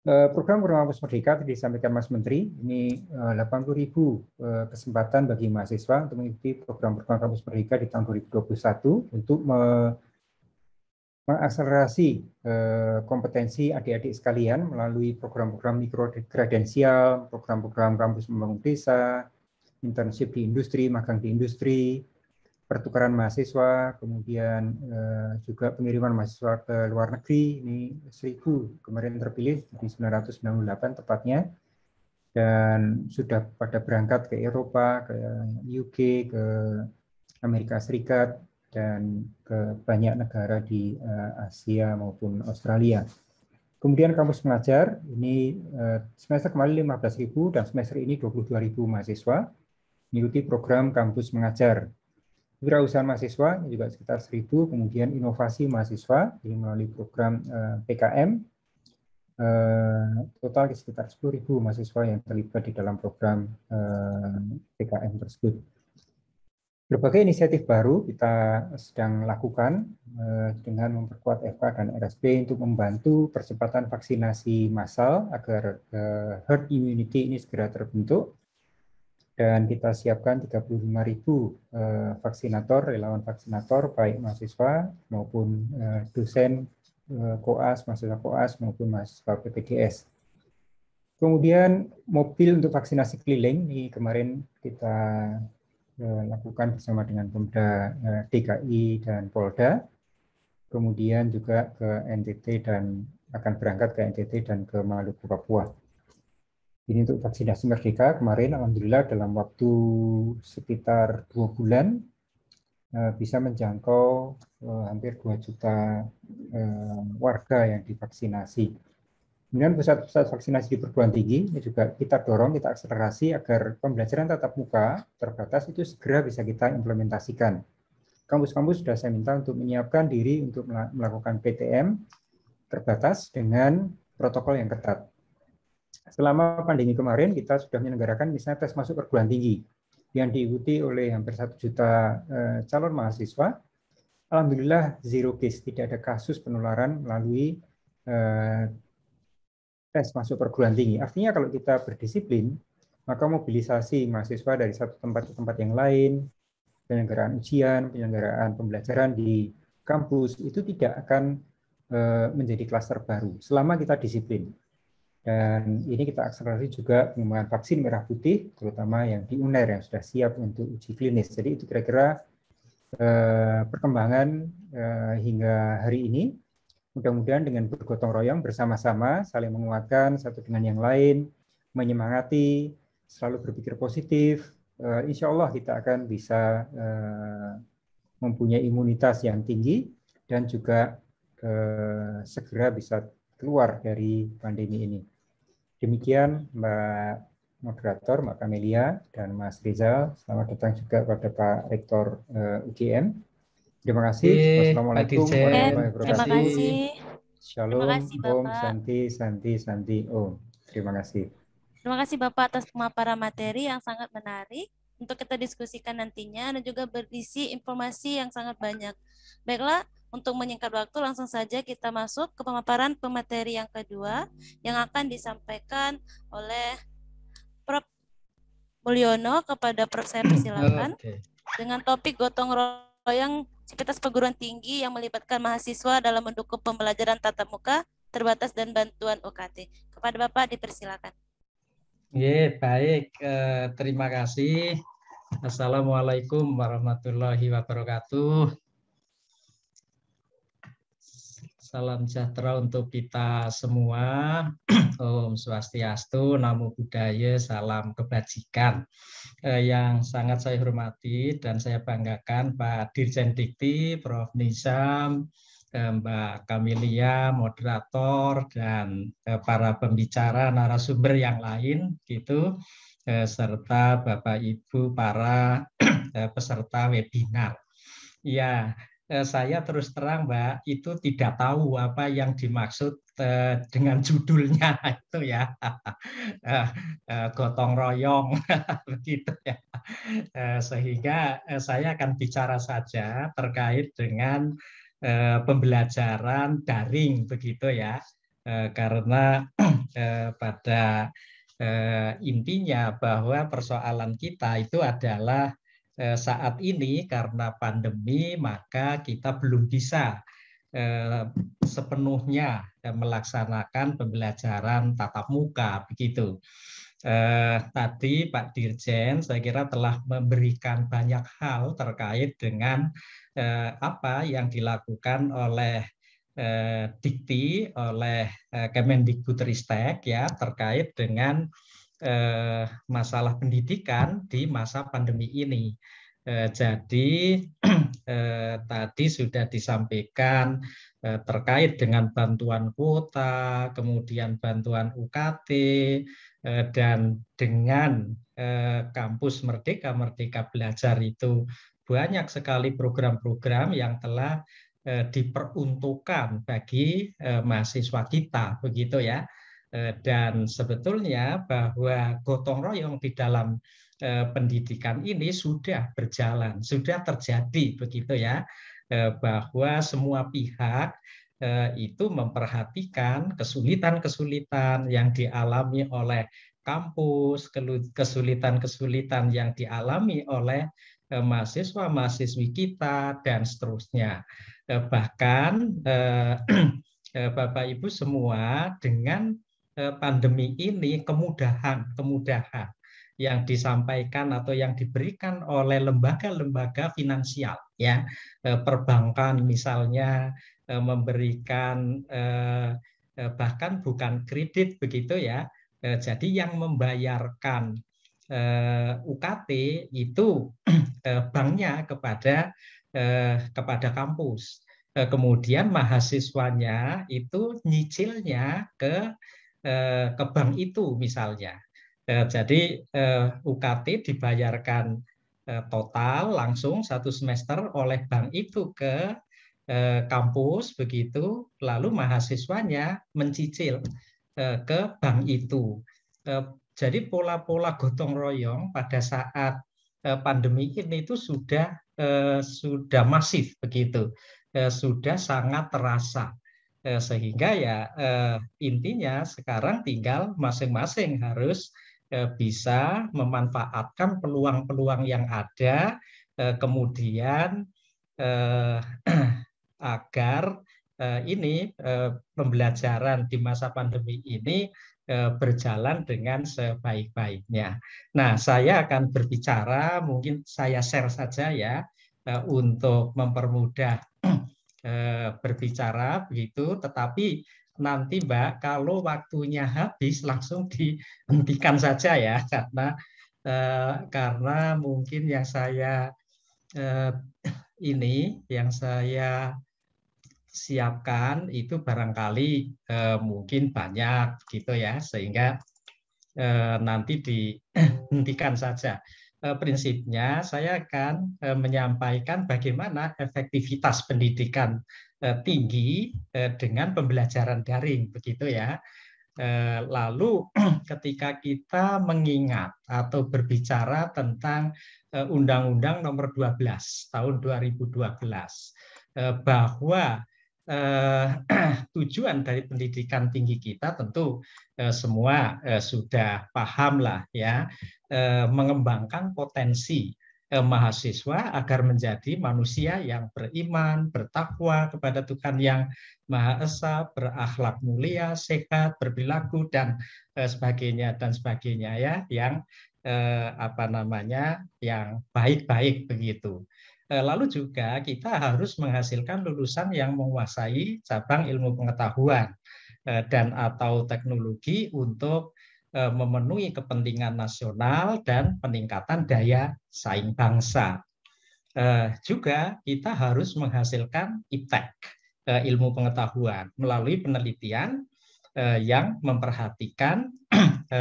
Uh, program Kampus Merdeka tadi disampaikan Mas Menteri, ini uh, 80.000 uh, kesempatan bagi mahasiswa untuk mengikuti program program Kampus Merdeka di tahun 2021 untuk me mengakselerasi uh, kompetensi adik-adik sekalian melalui program-program mikro kredensial, program-program kampus membangun desa, internship di industri, magang di industri, pertukaran mahasiswa, kemudian eh, juga pengiriman mahasiswa ke luar negeri, ini 1000 kemarin terpilih di 998 tepatnya, dan sudah pada berangkat ke Eropa, ke UK, ke Amerika Serikat, dan ke banyak negara di eh, Asia maupun Australia. Kemudian kampus pengajar, ini eh, semester kemarin 15.000 dan semester ini 22.000 mahasiswa mengikuti program kampus mengajar. Wirausaha mahasiswa juga sekitar 1000, kemudian inovasi mahasiswa ini melalui program eh, PKM eh, total sekitar 10.000 mahasiswa yang terlibat di dalam program eh, PKM tersebut. Berbagai inisiatif baru kita sedang lakukan dengan memperkuat FK dan RSP untuk membantu percepatan vaksinasi massal agar herd immunity ini segera terbentuk dan kita siapkan 35.000 eh, vaksinator, relawan vaksinator, baik mahasiswa maupun eh, dosen eh, koas, mahasiswa koas maupun mahasiswa PPDS. Kemudian mobil untuk vaksinasi keliling ini kemarin kita lakukan bersama dengan Pemda DKI dan Polda. Kemudian juga ke NTT dan akan berangkat ke NTT dan ke Maluku Papua. Ini untuk vaksinasi merdeka kemarin alhamdulillah dalam waktu sekitar dua bulan eh, bisa menjangkau eh, hampir 2 juta eh, warga yang divaksinasi. Kemudian pusat-pusat vaksinasi di perguruan tinggi ini juga kita dorong, kita akselerasi agar pembelajaran tatap muka terbatas itu segera bisa kita implementasikan. Kampus-kampus sudah saya minta untuk menyiapkan diri untuk melakukan PTM terbatas dengan protokol yang ketat selama pandemi kemarin kita sudah menyelenggarakan misalnya tes masuk perguruan tinggi yang diikuti oleh hampir satu juta eh, calon mahasiswa. Alhamdulillah zero case, tidak ada kasus penularan melalui eh, tes masuk perguruan tinggi. Artinya kalau kita berdisiplin, maka mobilisasi mahasiswa dari satu tempat ke tempat yang lain, penyelenggaraan ujian, penyelenggaraan pembelajaran di kampus itu tidak akan eh, menjadi klaster baru selama kita disiplin. Dan ini kita akselerasi juga pengembangan vaksin merah putih, terutama yang di UNER yang sudah siap untuk uji klinis. Jadi itu kira-kira eh, perkembangan eh, hingga hari ini. Mudah-mudahan dengan bergotong royong bersama-sama, saling menguatkan satu dengan yang lain, menyemangati, selalu berpikir positif, eh, insya Allah kita akan bisa eh, mempunyai imunitas yang tinggi dan juga eh, segera bisa keluar dari pandemi ini. Demikian Mbak Moderator, Mbak Kamelia, dan Mas Rizal. Selamat datang juga kepada Pak Rektor eh, UGM. Terima kasih. Wassalamualaikum warahmatullahi wabarakatuh. Terima kasih. Shalom, Terima kasih, Bapak. Om, Santi, Santi, Santi, Om. Terima kasih. Terima kasih Bapak atas pemaparan materi yang sangat menarik untuk kita diskusikan nantinya dan juga berisi informasi yang sangat banyak. Baiklah, untuk menyingkat waktu, langsung saja kita masuk ke pemaparan pemateri yang kedua yang akan disampaikan oleh Prof. Mulyono kepada Prof. Saya hmm, persilakan okay. dengan topik gotong royong Civitas Perguruan Tinggi yang melibatkan mahasiswa dalam mendukung pembelajaran tatap muka terbatas dan bantuan UKT. Kepada Bapak dipersilakan. Ye, baik. e, terima kasih. Assalamualaikum warahmatullahi wabarakatuh. Salam sejahtera untuk kita semua. [CLEARS THROAT] Om Swastiastu, Namo Buddhaya, salam kebajikan. Eh, yang sangat saya hormati dan saya banggakan Pak Dirjen Dikti, Prof. Nizam, eh, Mbak Kamilia, moderator, dan eh, para pembicara narasumber yang lain, gitu, eh, serta Bapak Ibu para [CLEARS THROAT] eh, peserta webinar. Ya, Eh, saya terus terang Mbak itu tidak tahu apa yang dimaksud eh, dengan [LAUGHS] judulnya itu ya [LAUGHS] eh, gotong royong [LAUGHS] begitu ya sehingga saya akan bicara saja terkait dengan pembelajaran daring begitu ya karena [CLEARS THROAT] pada intinya bahwa persoalan kita itu adalah Eh, saat ini karena pandemi maka kita belum bisa eh, sepenuhnya eh, melaksanakan pembelajaran tatap muka begitu. Tadi Pak Dirjen saya kira telah memberikan banyak hal terkait dengan apa yang dilakukan oleh Dikti oleh Kemendikbudristek ya terkait dengan eh, masalah pendidikan di masa pandemi ini. Eh, jadi [CLEARS THROAT] eh, tadi sudah disampaikan eh, terkait dengan bantuan kuota, kemudian bantuan UKT, eh, dan dengan eh, kampus Merdeka Merdeka Belajar itu banyak sekali program-program yang telah eh, diperuntukkan bagi eh, mahasiswa kita, begitu ya. Eh, dan sebetulnya bahwa gotong royong di dalam eh, pendidikan ini sudah berjalan, sudah terjadi begitu ya, eh, bahwa semua pihak itu memperhatikan kesulitan-kesulitan yang dialami oleh kampus, kesulitan-kesulitan yang dialami oleh mahasiswa-mahasiswi kita, dan seterusnya. Bahkan [CLEARS THROAT] Bapak Ibu semua dengan pandemi ini kemudahan kemudahan yang disampaikan atau yang diberikan oleh lembaga-lembaga finansial ya eh, perbankan misalnya eh, memberikan eh, bahkan bukan kredit begitu ya jadi yang membayarkan UKT itu [CLEARS THROAT] banknya kepada kepada kampus kemudian mahasiswanya itu nyicilnya ke Eh, ke bank itu misalnya. Eh, jadi eh, UKT dibayarkan total langsung satu semester oleh bank itu ke kampus begitu, lalu mahasiswanya mencicil ke bank itu. Jadi pola-pola gotong royong pada saat pandemi ini itu sudah sudah masif begitu, sudah sangat terasa Eh, sehingga ya eh, intinya sekarang tinggal masing-masing harus eh, bisa memanfaatkan peluang-peluang yang ada kemudian [CLEARS THROAT] agar ini pembelajaran di masa pandemi ini berjalan dengan sebaik-baiknya. Nah, saya akan berbicara, mungkin saya share saja ya, untuk mempermudah [CLEARS THROAT] Eh, berbicara begitu, tetapi nanti Mbak kalau waktunya habis langsung dihentikan saja ya [LAUGHS] karena eh, karena mungkin yang saya eh, ini yang saya siapkan itu barangkali mungkin banyak gitu ya sehingga nanti dihentikan saja. Eh, prinsipnya saya akan eh, menyampaikan bagaimana efektivitas pendidikan eh, tinggi dengan pembelajaran daring begitu ya. Lalu [CLEARS THROAT] ketika kita mengingat atau berbicara tentang Undang-Undang Nomor 12 Tahun 2012 bahwa Eh, [CLEARS THROAT] tujuan dari pendidikan tinggi kita tentu eh, semua eh, sudah paham lah ya mengembangkan potensi mahasiswa agar menjadi manusia yang beriman, bertakwa kepada Tuhan yang Maha Esa, berakhlak mulia, sehat, berperilaku dan sebagainya dan sebagainya ya yang apa namanya yang baik-baik begitu. Eh, lalu juga kita harus menghasilkan lulusan yang menguasai cabang ilmu pengetahuan eh, dan atau teknologi untuk eh, memenuhi kepentingan nasional dan peningkatan daya saing bangsa. Juga kita harus menghasilkan iptek ilmu pengetahuan melalui penelitian yang memperhatikan [CLEARS THROAT]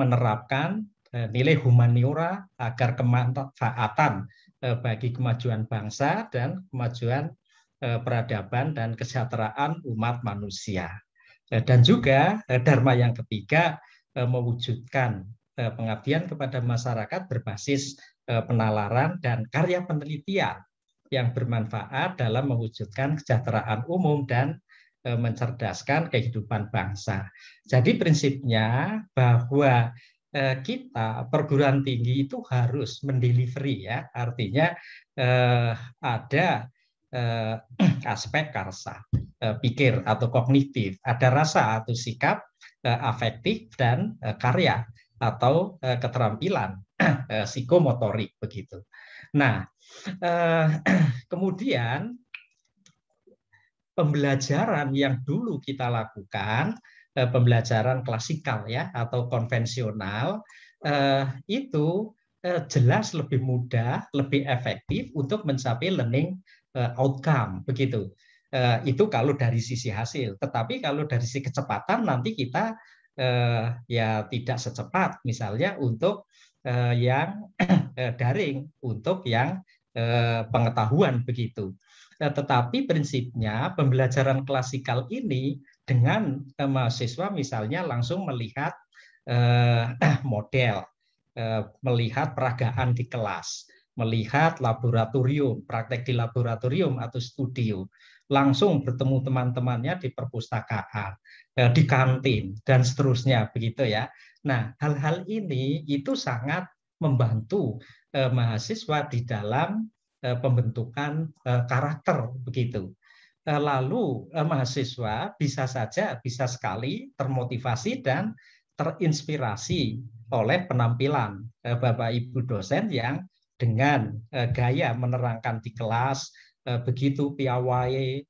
menerapkan nilai humaniora agar kemanfaatan Eh, bagi kemajuan bangsa dan kemajuan eh, peradaban dan kesejahteraan umat manusia. Eh, dan juga dharma yang ketiga mewujudkan pengabdian kepada masyarakat berbasis penalaran dan karya penelitian yang bermanfaat dalam mewujudkan kesejahteraan umum dan mencerdaskan kehidupan bangsa. Jadi prinsipnya bahwa Eh, kita perguruan tinggi itu harus mendelivery ya artinya eh, ada eh, [CLEARS THROAT] aspek karsa eh, pikir atau kognitif ada rasa atau sikap eh, afektif dan eh, karya atau eh, keterampilan [CLEARS THROAT] eh, psikomotorik begitu nah eh, [CLEARS THROAT] kemudian pembelajaran yang dulu kita lakukan Eh, pembelajaran klasikal ya atau konvensional eh, itu eh, jelas lebih mudah, lebih efektif untuk mencapai learning outcome begitu. Itu kalau dari sisi hasil. Tetapi kalau dari sisi kecepatan nanti kita ya tidak secepat misalnya untuk yang [CLEARS THROAT] daring, untuk yang pengetahuan begitu. Nah, tetapi prinsipnya pembelajaran klasikal ini dengan eh, mahasiswa misalnya langsung melihat eh, [CLEARS THROAT] model, eh, melihat peragaan di kelas, melihat laboratorium, praktek di laboratorium atau studio, langsung bertemu teman-temannya di perpustakaan, eh, di kantin dan seterusnya begitu ya. Nah, hal-hal ini itu sangat membantu eh, mahasiswa di dalam eh, pembentukan eh, karakter begitu. Eh, lalu eh, mahasiswa bisa saja bisa sekali termotivasi dan terinspirasi oleh penampilan eh, Bapak Ibu dosen yang dengan gaya menerangkan di kelas begitu piawai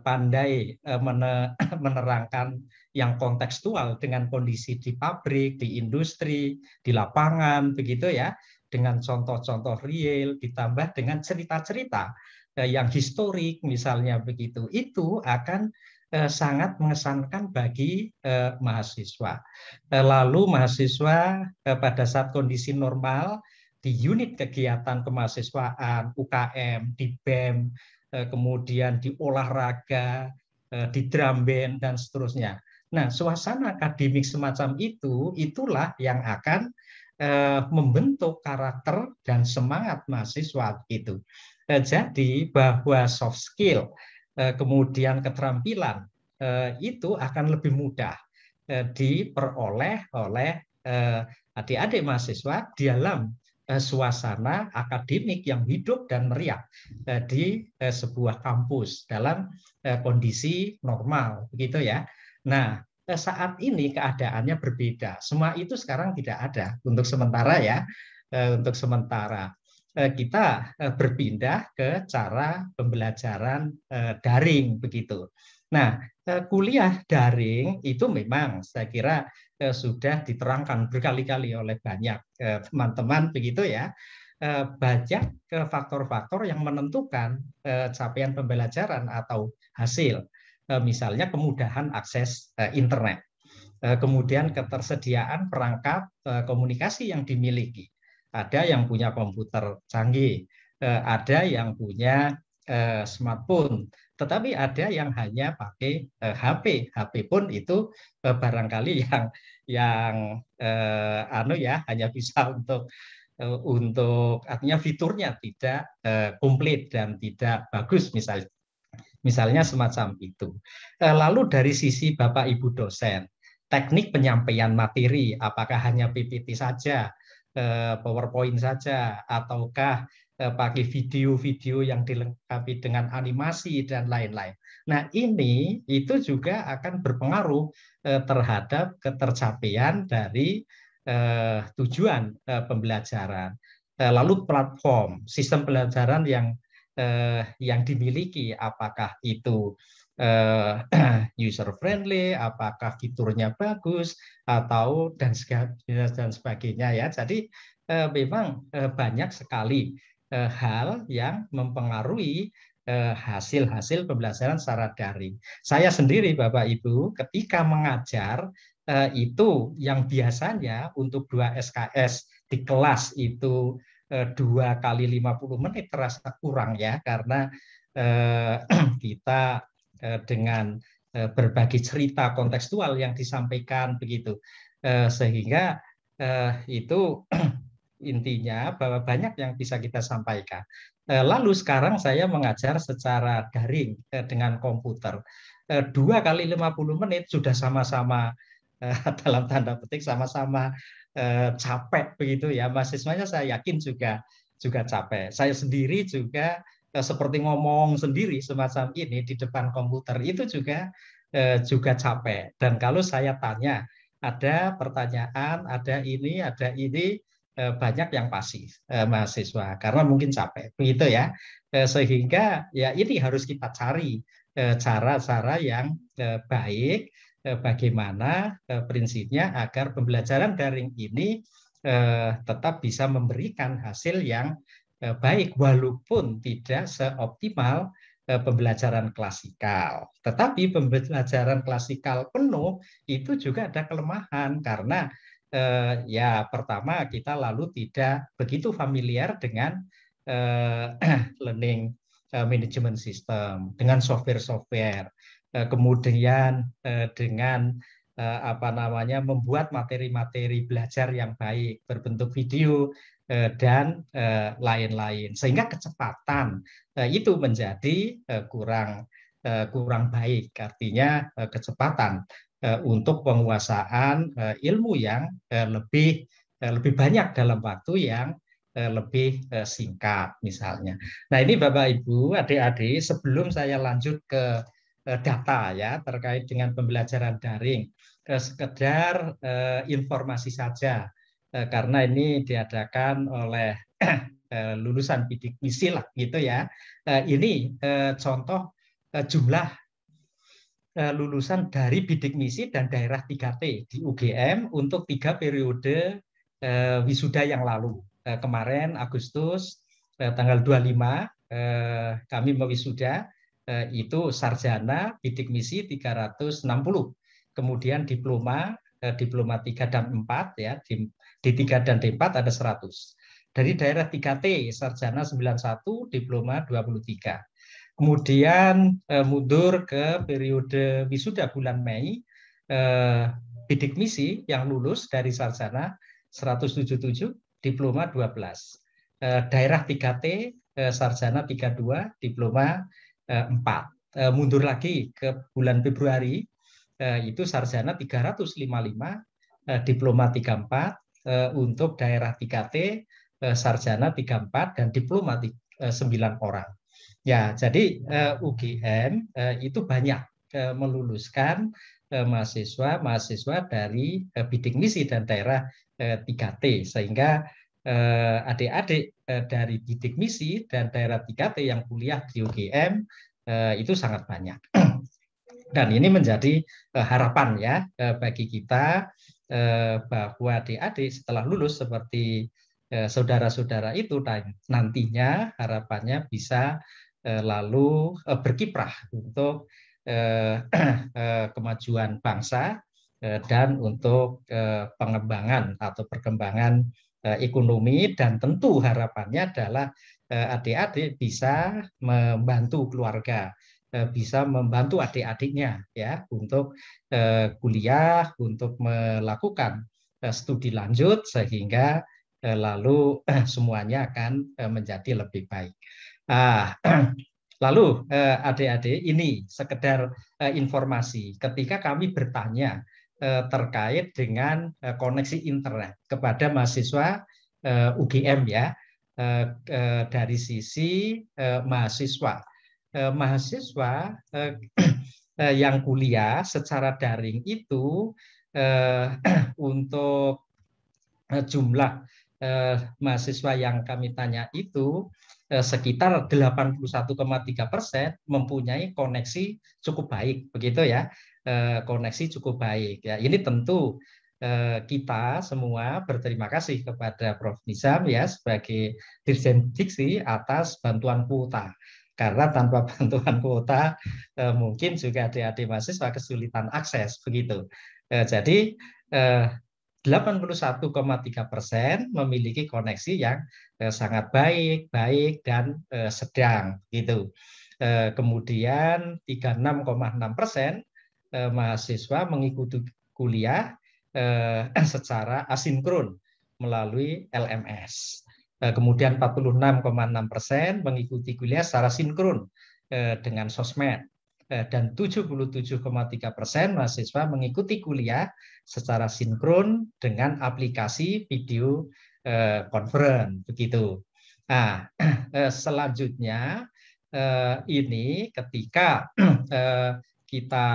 pandai [CLEARS THROAT] menerangkan yang kontekstual dengan kondisi di pabrik, di industri, di lapangan begitu ya, dengan contoh-contoh real ditambah dengan cerita-cerita Eh, yang historik misalnya begitu itu akan eh, sangat mengesankan bagi eh, mahasiswa. Lalu mahasiswa pada saat kondisi normal di unit kegiatan kemahasiswaan, UKM, di BEM, kemudian di olahraga, di drum band dan seterusnya. Nah, suasana akademik semacam itu itulah yang akan membentuk karakter dan semangat mahasiswa itu jadi bahwa soft skill eh, kemudian keterampilan eh, itu akan lebih mudah eh, diperoleh oleh adik-adik mahasiswa di dalam suasana akademik yang hidup dan meriah di sebuah kampus dalam kondisi normal begitu ya. Nah, saat ini keadaannya berbeda. Semua itu sekarang tidak ada untuk sementara ya, untuk sementara. Eh, kita eh, berpindah ke cara pembelajaran eh, daring begitu. Nah, kuliah daring itu memang saya kira sudah diterangkan berkali-kali oleh banyak teman-teman begitu ya. Banyak faktor-faktor yang menentukan capaian pembelajaran atau hasil. Misalnya kemudahan akses internet kemudian ketersediaan perangkat komunikasi yang dimiliki, ada yang punya komputer canggih, eh, ada yang punya eh, smartphone, tetapi ada yang hanya pakai HP. Eh, HP pun itu barangkali [LAUGHS] yang yang anu ya hanya bisa [LAUGHS] untuk untuk artinya fiturnya tidak komplit dan tidak bagus misalnya misalnya semacam itu. Lalu dari sisi Bapak Ibu dosen, teknik penyampaian materi apakah hanya PPT saja Eh, PowerPoint saja, ataukah eh, pakai video-video yang dilengkapi dengan animasi dan lain-lain. Nah, ini itu juga akan berpengaruh eh, terhadap ketercapaian dari tujuan pembelajaran. Lalu platform, sistem pembelajaran yang yang dimiliki apakah itu uh, [CLEARS THROAT] user friendly, apakah fiturnya bagus atau dan dan sebagainya ya. Jadi uh, memang uh, banyak sekali uh, hal yang mempengaruhi hasil-hasil pembelajaran secara daring. Saya sendiri Bapak Ibu ketika mengajar itu yang biasanya untuk dua SKS di kelas itu dua kali 50 menit terasa kurang ya karena [CLEARS THROAT] kita Eh, dengan eh, berbagi cerita kontekstual yang disampaikan begitu eh, sehingga itu [CLEARS THROAT] intinya bahwa banyak yang bisa kita sampaikan lalu sekarang saya mengajar secara daring dengan komputer dua kali 50 menit sudah sama-sama [LAUGHS] dalam tanda petik sama-sama capek begitu ya mahasiswanya saya yakin juga juga capek saya sendiri juga Eh, seperti ngomong sendiri semacam ini di depan komputer itu juga eh, juga capek. Dan kalau saya tanya, ada pertanyaan, ada ini, ada ini, eh, banyak yang pasif mahasiswa karena mungkin capek begitu ya sehingga ya ini harus kita cari cara-cara yang baik bagaimana prinsipnya agar pembelajaran daring ini tetap bisa memberikan hasil yang Eh, baik walaupun tidak seoptimal eh, pembelajaran klasikal. Tetapi pembelajaran klasikal penuh itu juga ada kelemahan karena eh, ya pertama kita lalu tidak begitu familiar dengan eh, [CLEARS THROAT] learning eh, management system, dengan software-software, eh, kemudian eh, dengan eh, apa namanya membuat materi-materi belajar yang baik berbentuk video Eh, dan eh, lain-lain sehingga kecepatan eh, itu menjadi kurang kurang baik artinya kecepatan untuk penguasaan ilmu yang lebih lebih banyak dalam waktu yang lebih singkat misalnya. Nah ini Bapak Ibu, adik-adik sebelum saya lanjut ke data ya terkait dengan pembelajaran daring sekedar informasi saja Eh, karena ini diadakan oleh [CLEARS THROAT] eh, lulusan bidik misi lah gitu ya. Eh, ini contoh jumlah lulusan dari bidik misi dan daerah 3T di UGM untuk tiga periode wisuda yang lalu. Kemarin Agustus tanggal 25 kami mewisuda itu sarjana bidik misi 360. Kemudian diploma diploma 3 dan 4 ya di D3 dan D4 ada 100. Dari daerah 3T, Sarjana 91, Diploma 23. Kemudian eh, mundur ke periode wisuda bulan Mei, eh, bidik misi yang lulus dari Sarjana 177, Diploma 12. Eh, daerah 3T, eh, Sarjana 32, Diploma eh, 4 Eh, mundur lagi ke bulan Februari eh, itu sarjana 355, eh, diploma 34, Eh, untuk daerah 3T eh, sarjana 34 dan diploma 9 eh, orang. Ya, jadi UGM itu banyak meluluskan mahasiswa-mahasiswa dari bidik misi dan daerah 3T sehingga adik-adik dari bidik misi dan daerah 3T yang kuliah di UGM itu sangat banyak. [CLEARS THROAT] Dan ini menjadi harapan ya bagi kita Eh, bahwa adik setelah lulus seperti eh, saudara-saudara itu nantinya harapannya bisa eh, lalu berkiprah untuk [CLEARS THROAT] kemajuan bangsa dan untuk pengembangan atau perkembangan ekonomi dan tentu harapannya adalah adik-adik bisa membantu keluarga Eh, bisa membantu adik-adiknya ya untuk eh, kuliah, untuk melakukan eh, studi lanjut sehingga lalu semuanya akan menjadi lebih baik. Ah, [CLEARS THROAT] lalu adik-adik ini sekedar informasi ketika kami bertanya terkait dengan koneksi internet kepada mahasiswa UGM ya dari sisi mahasiswa eh, mahasiswa eh, [CLEARS THROAT] eh, yang kuliah secara daring itu eh, [CLEARS THROAT] untuk eh, jumlah eh, mahasiswa yang kami tanya itu eh, sekitar 81,3 persen mempunyai koneksi cukup baik, begitu ya, eh, koneksi cukup baik. Ya, ini tentu eh, kita semua berterima kasih kepada Prof. Nizam ya sebagai Dirjen Diksi atas bantuan kuota karena tanpa [LAUGHS] bantuan kuota eh, mungkin juga adik-adik mahasiswa kesulitan akses begitu. Eh, jadi eh, 81,3 persen memiliki koneksi yang eh, sangat baik, baik dan eh, sedang gitu. Eh, kemudian 36,6 persen eh, mahasiswa mengikuti kuliah eh, [CLEARS THROAT] secara asinkron melalui LMS Eh, kemudian 46,6 persen mengikuti kuliah secara sinkron eh, dengan sosmed eh, dan 77,3 persen mahasiswa mengikuti kuliah secara sinkron dengan aplikasi video conference begitu. Nah, [CLEARS THROAT] selanjutnya ini ketika [CLEARS THROAT] kita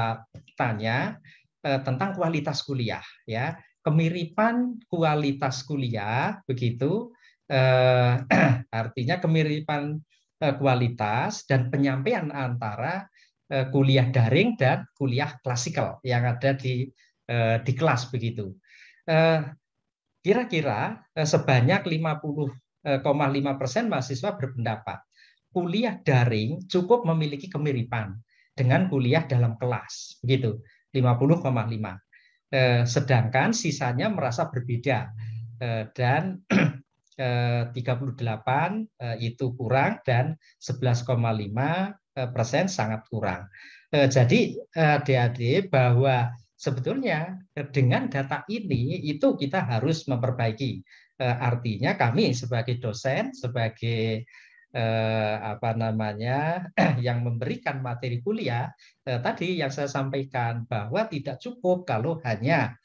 tanya tentang kualitas kuliah ya, kemiripan kualitas kuliah begitu eh, [CLEARS THROAT] artinya kemiripan eh, kualitas dan penyampaian antara eh, kuliah daring dan kuliah klasikal yang ada di eh, di kelas begitu. Eh, kira-kira eh, eh, sebanyak 50,5 persen mahasiswa berpendapat kuliah daring cukup memiliki kemiripan dengan kuliah dalam kelas begitu 50,5 eh, sedangkan sisanya merasa berbeda eh, dan [CLEARS THROAT] 38 eh, itu kurang dan 11,5 eh, persen sangat kurang. Eh, jadi adik-adik bahwa sebetulnya dengan data ini itu kita harus memperbaiki. Artinya kami sebagai dosen, sebagai apa namanya [CLEARS THROAT] yang memberikan materi kuliah tadi yang saya sampaikan bahwa tidak cukup kalau hanya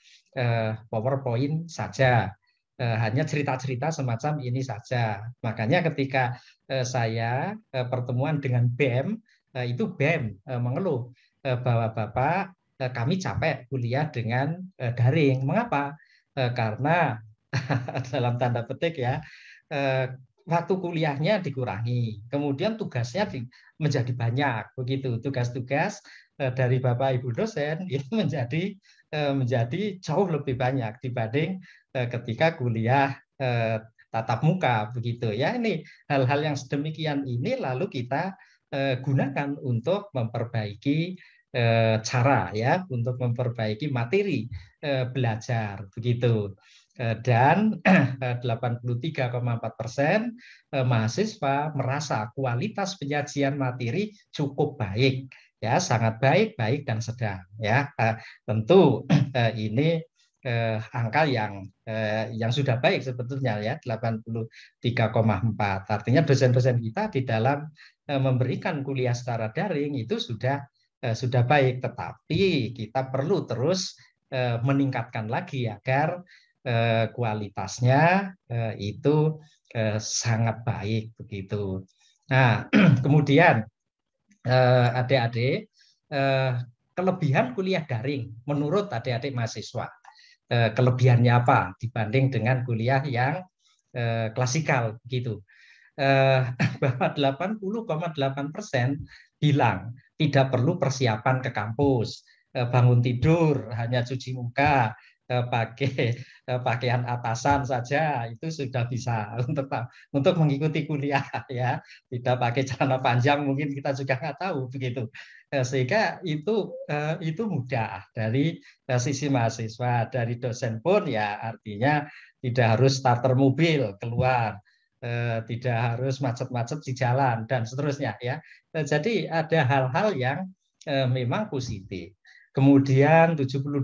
PowerPoint saja Eh, hanya cerita-cerita semacam ini saja. Makanya ketika eh, saya eh, pertemuan dengan BM itu BM mengeluh bahwa Bapak kami capek kuliah dengan daring. Mengapa? Karena [LAUGHS] dalam tanda petik ya, waktu kuliahnya dikurangi, kemudian tugasnya menjadi banyak begitu. Tugas-tugas dari Bapak Ibu dosen [LAUGHS] itu menjadi menjadi jauh lebih banyak dibanding Eh, ketika kuliah eh, tatap muka begitu ya ini hal-hal yang sedemikian ini lalu kita eh, gunakan untuk memperbaiki cara ya untuk memperbaiki materi belajar begitu dan 83,4 [CLEARS THROAT] persen mahasiswa merasa kualitas penyajian materi cukup baik ya sangat baik baik dan sedang ya tentu [CLEARS THROAT] ini eh, angka yang eh, yang sudah baik sebetulnya ya 83,4. Artinya dosen-dosen kita di dalam eh, memberikan kuliah secara daring itu sudah eh, sudah baik, tetapi kita perlu terus eh, meningkatkan lagi agar eh, kualitasnya eh, itu eh, sangat baik begitu. Nah, [CLEARS THROAT] kemudian eh, adik-adik eh, kelebihan kuliah daring menurut adik-adik mahasiswa. Eh, kelebihannya apa dibanding dengan kuliah yang eh, klasikal gitu. Eh, [LAUGHS] bahwa 80,8 persen bilang tidak perlu persiapan ke kampus, bangun tidur hanya cuci muka, pakai pakaian atasan saja itu sudah bisa untuk untuk mengikuti kuliah [LAUGHS] ya tidak pakai celana panjang mungkin kita juga nggak tahu begitu Eh, sehingga itu eh, itu mudah dari eh, sisi mahasiswa dari dosen pun ya artinya tidak harus starter mobil keluar tidak harus macet-macet di jalan dan seterusnya ya jadi ada hal-hal yang memang positif kemudian 72,2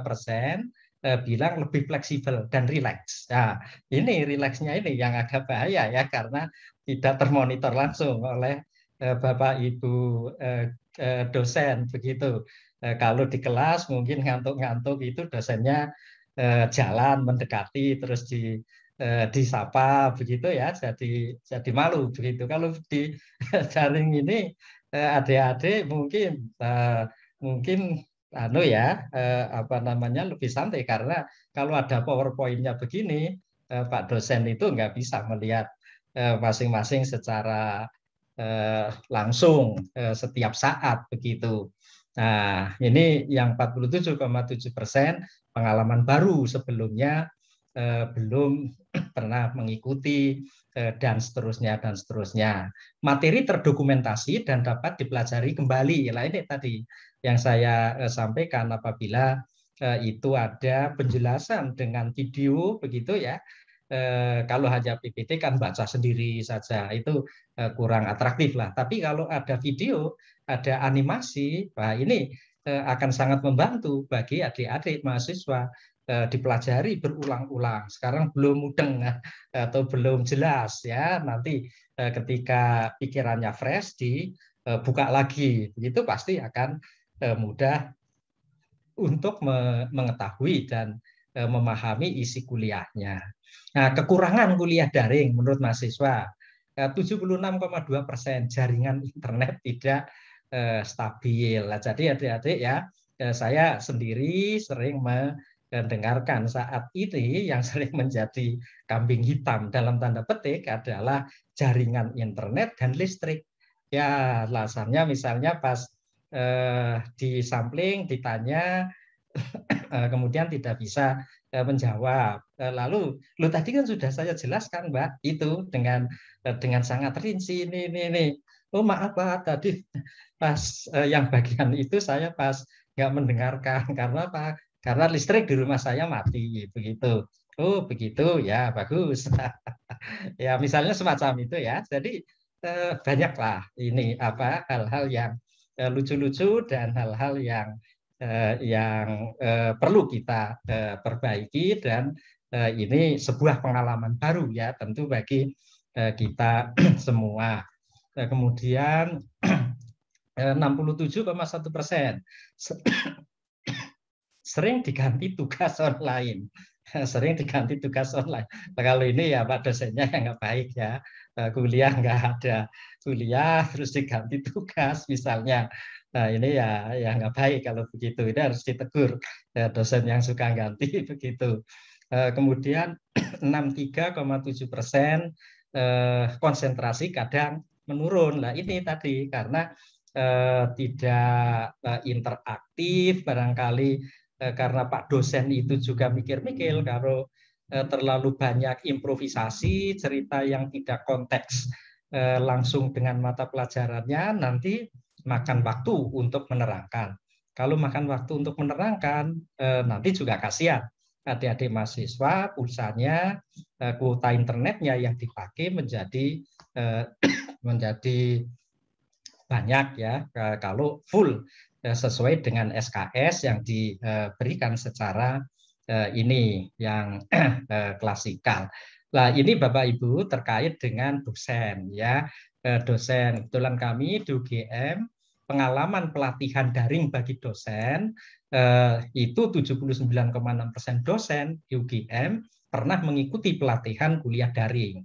persen bilang lebih fleksibel dan rileks. Nah, ini rileksnya ini yang agak bahaya ya karena tidak termonitor langsung oleh Bapak Ibu Eh, dosen begitu. Eh, kalau di kelas mungkin ngantuk-ngantuk itu dosennya eh, jalan mendekati terus di disapa begitu ya jadi jadi malu begitu kalau di jaring [LAUGHS] ini adik-adik mungkin mungkin anu ya apa namanya lebih santai karena kalau ada powerpointnya begini pak dosen itu nggak bisa melihat masing-masing secara Eh, langsung eh, setiap saat begitu. Nah, ini yang 47,7 persen pengalaman baru sebelumnya eh, belum [CLEARS THROAT] pernah mengikuti dan seterusnya dan seterusnya. Materi terdokumentasi dan dapat dipelajari kembali. Lah ini tadi yang saya sampaikan apabila itu ada penjelasan dengan video begitu ya Eh, kalau hanya PPT kan baca sendiri saja itu eh, kurang atraktif lah. Tapi kalau ada video, ada animasi, wah ini eh, akan sangat membantu bagi adik-adik mahasiswa dipelajari berulang-ulang. Sekarang belum mudeng [LAUGHS] atau belum jelas ya. Nanti ketika pikirannya fresh dibuka lagi, itu pasti akan mudah untuk mengetahui dan Eh, memahami isi kuliahnya. Nah, kekurangan kuliah daring menurut mahasiswa 76,2 eh, persen jaringan internet tidak eh, stabil. Nah, jadi adik-adik ya, saya sendiri sering mendengarkan saat ini yang [LAUGHS] sering menjadi kambing hitam dalam tanda petik adalah jaringan internet dan listrik. Ya, alasannya misalnya pas di sampling ditanya Eh, kemudian tidak bisa menjawab. Eh, lalu, lo tadi kan sudah saya jelaskan, Mbak, itu dengan eh, dengan sangat rinci ini ini ini. Oh maaf Pak, tadi pas yang bagian itu saya pas nggak mendengarkan [LAUGHS] karena apa? Karena listrik di rumah saya mati, begitu. Oh begitu, ya bagus. [LAUGHS] ya misalnya semacam itu ya. Jadi banyaklah ini apa hal-hal yang lucu-lucu dan hal-hal yang Eh, yang eh, perlu kita eh, perbaiki dan ini sebuah pengalaman baru ya tentu bagi kita [CLEARS THROAT] semua. Kemudian 67,1 [CLEARS THROAT] persen [CLEARS THROAT] sering diganti tugas online [LAUGHS] sering diganti tugas online. Nah, kalau ini ya pak dosennya yang nggak baik ya, kuliah nggak ada kuliah terus diganti tugas misalnya. Nah ini ya ya nggak baik kalau begitu. Ini harus ditegur ya, dosen yang suka ganti [LAUGHS] begitu. Eh, kemudian 63,7 [CLEARS THROAT] persen eh, konsentrasi kadang menurun. Nah ini tadi karena eh, tidak interaktif barangkali karena Pak dosen itu juga mikir-mikir kalau terlalu banyak improvisasi cerita yang tidak konteks langsung dengan mata pelajarannya nanti makan waktu untuk menerangkan. Kalau makan waktu untuk menerangkan, eh, nanti juga kasihan. Adik-adik mahasiswa, pulsanya, eh, kuota internetnya yang dipakai menjadi eh, [CLEARS THROAT] menjadi banyak ya kalau full sesuai dengan SKS yang diberikan secara ini yang [CLEARS THROAT] klasikal. Nah, ini Bapak Ibu terkait dengan dosen ya dosen. Kebetulan kami di UGM pengalaman pelatihan daring bagi dosen eh, itu 79,6 persen dosen di UGM pernah mengikuti pelatihan kuliah daring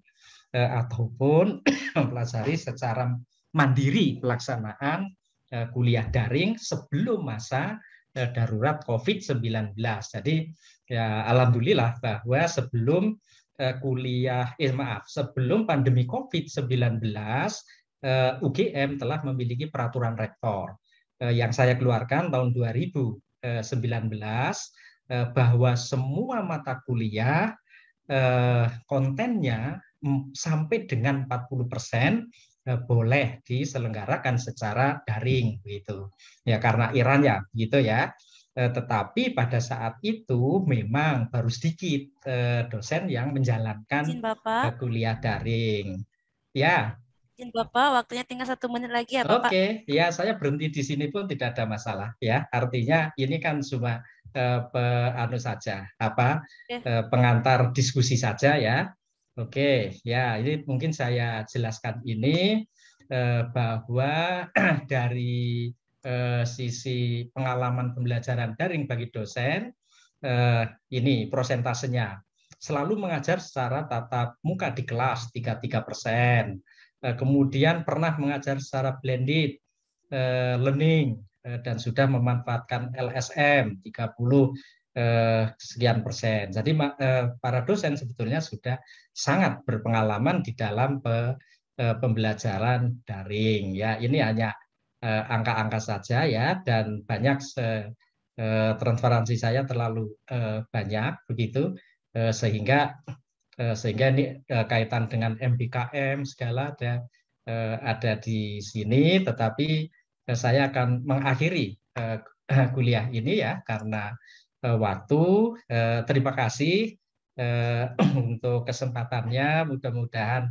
eh, ataupun [CLEARS THROAT] mempelajari secara mandiri pelaksanaan eh, kuliah daring sebelum masa darurat COVID-19. Jadi ya alhamdulillah bahwa sebelum Eh, kuliah, eh maaf, sebelum pandemi COVID-19, eh, UGM telah memiliki peraturan rektor eh, yang saya keluarkan tahun 2019 bahwa semua mata kuliah kontennya sampai dengan 40 persen boleh diselenggarakan secara daring gitu ya karena Iran ya gitu ya Eh, tetapi pada saat itu memang baru sedikit eh, dosen yang menjalankan Bapak. Eh, kuliah daring. Ya. Izin Bapak, waktunya tinggal satu menit lagi ya Bapak. Oke, ya saya berhenti di sini pun tidak ada masalah ya. Artinya ini kan cuma eh, pe, anu saja apa pengantar diskusi saja ya. Oke, ya ini mungkin saya jelaskan ini eh, bahwa [CLEARS THROAT] dari sisi pengalaman pembelajaran daring bagi dosen, eh, ini prosentasenya. Selalu mengajar secara tatap muka di kelas 33 persen. Eh, kemudian pernah mengajar secara blended eh, learning dan sudah memanfaatkan LSM 30 sekian persen. Jadi para dosen sebetulnya sudah sangat berpengalaman di dalam pembelajaran daring. Ya, ini hanya Eh, angka-angka saja ya dan banyak eh, transparansi saya terlalu eh, banyak begitu sehingga sehingga ini kaitan dengan MBKM segala ada ada di sini tetapi saya akan mengakhiri [CLEARS THROAT] kuliah ini ya karena waktu terima kasih [CLEARS THROAT] untuk kesempatannya mudah-mudahan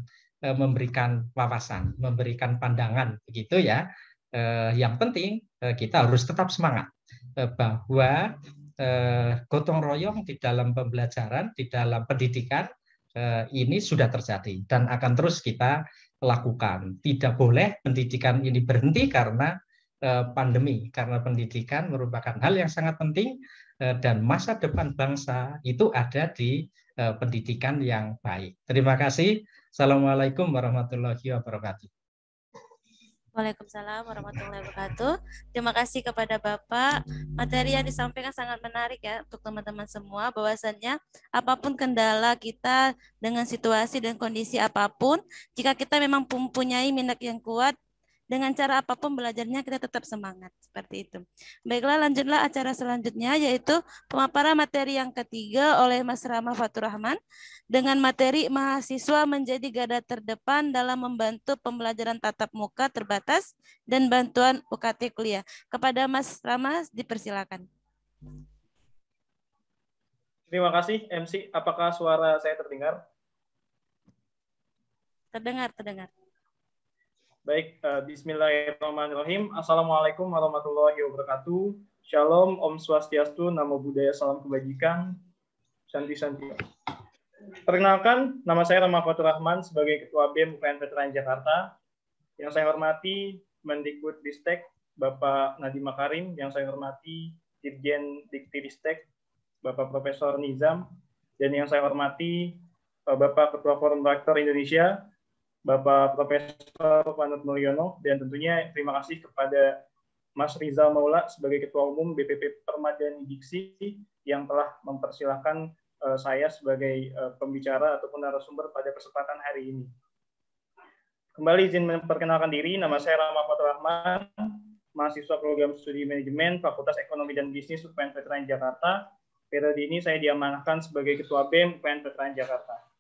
memberikan wawasan memberikan pandangan begitu ya Eh, yang penting eh, kita harus tetap semangat eh, bahwa gotong royong di dalam pembelajaran, di dalam pendidikan ini sudah terjadi dan akan terus kita lakukan. Tidak boleh pendidikan ini berhenti karena pandemi, karena pendidikan merupakan hal yang sangat penting dan masa depan bangsa itu ada di pendidikan yang baik. Terima kasih. Assalamualaikum warahmatullahi wabarakatuh. Waalaikumsalam warahmatullahi wabarakatuh. Terima kasih kepada Bapak. Materi yang disampaikan sangat menarik ya untuk teman-teman semua. Bahwasannya apapun kendala kita dengan situasi dan kondisi apapun, jika kita memang mempunyai minat yang kuat, dengan cara apapun belajarnya kita tetap semangat seperti itu. Baiklah lanjutlah acara selanjutnya yaitu pemaparan materi yang ketiga oleh Mas Rama Faturrahman dengan materi mahasiswa menjadi garda terdepan dalam membantu pembelajaran tatap muka terbatas dan bantuan UKT kuliah. Kepada Mas Rama dipersilakan. Terima kasih MC. Apakah suara saya terdengar? Terdengar, terdengar. Baik, uh, bismillahirrahmanirrahim. Assalamualaikum warahmatullahi wabarakatuh. Shalom, Om Swastiastu, Namo Buddhaya, Salam Kebajikan, Santi Santi. Perkenalkan, nama saya Rama Fatur Rahman sebagai Ketua BEM UPN Veteran Jakarta. Yang saya hormati, Mendikbud Ristek, Bapak Nadiem Makarim. Yang saya hormati, Dirjen Dikti Ristek, Bapak Profesor Nizam. Dan yang saya hormati, Bapak Ketua Forum Rektor Indonesia, Bapak Profesor Panut Mulyono dan tentunya terima kasih kepada Mas Rizal Maula sebagai Ketua Umum BPP Permadani Diksi yang telah mempersilahkan eh, saya sebagai eh, pembicara ataupun narasumber pada kesempatan hari ini. Kembali izin memperkenalkan diri, nama saya Rama Fatul Rahman, mahasiswa program studi manajemen Fakultas Ekonomi dan Bisnis UPN Veteran Jakarta. Periode ini saya diamanahkan sebagai Ketua BEM UPN Veteran Jakarta.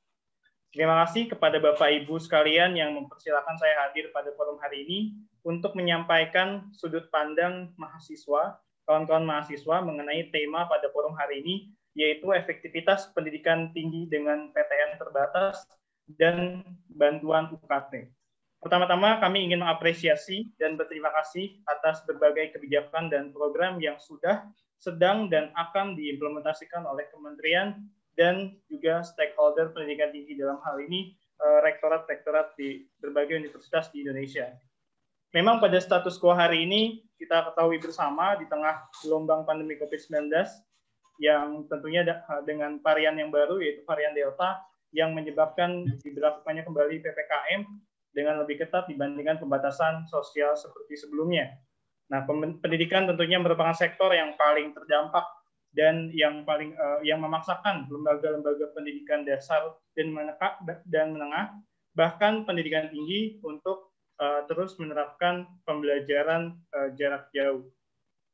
Terima kasih kepada Bapak Ibu sekalian yang mempersilahkan saya hadir pada forum hari ini untuk menyampaikan sudut pandang mahasiswa, kawan-kawan mahasiswa mengenai tema pada forum hari ini, yaitu efektivitas pendidikan tinggi dengan PTN terbatas dan bantuan UKT. Pertama-tama kami ingin mengapresiasi dan berterima kasih atas berbagai kebijakan dan program yang sudah, sedang, dan akan diimplementasikan oleh Kementerian dan juga stakeholder pendidikan tinggi dalam hal ini eh, rektorat-rektorat di berbagai universitas di Indonesia. Memang pada status quo hari ini kita ketahui bersama di tengah gelombang pandemi COVID-19 yang tentunya dengan varian yang baru yaitu varian Delta yang menyebabkan diberlakukannya kembali PPKM dengan lebih ketat dibandingkan pembatasan sosial seperti sebelumnya. Nah, pendidikan tentunya merupakan sektor yang paling terdampak dan yang paling uh, yang memaksakan lembaga-lembaga pendidikan dasar dan menengah dan menengah bahkan pendidikan tinggi untuk uh, terus menerapkan pembelajaran uh, jarak jauh.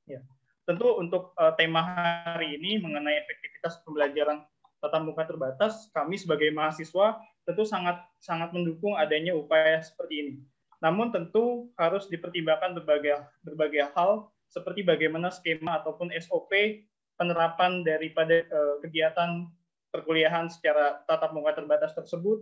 Ya. Tentu untuk uh, tema hari ini mengenai efektivitas pembelajaran tatap muka terbatas, kami sebagai mahasiswa tentu sangat sangat mendukung adanya upaya seperti ini. Namun tentu harus dipertimbangkan berbagai berbagai hal seperti bagaimana skema ataupun SOP penerapan daripada eh, kegiatan perkuliahan secara tatap muka terbatas tersebut,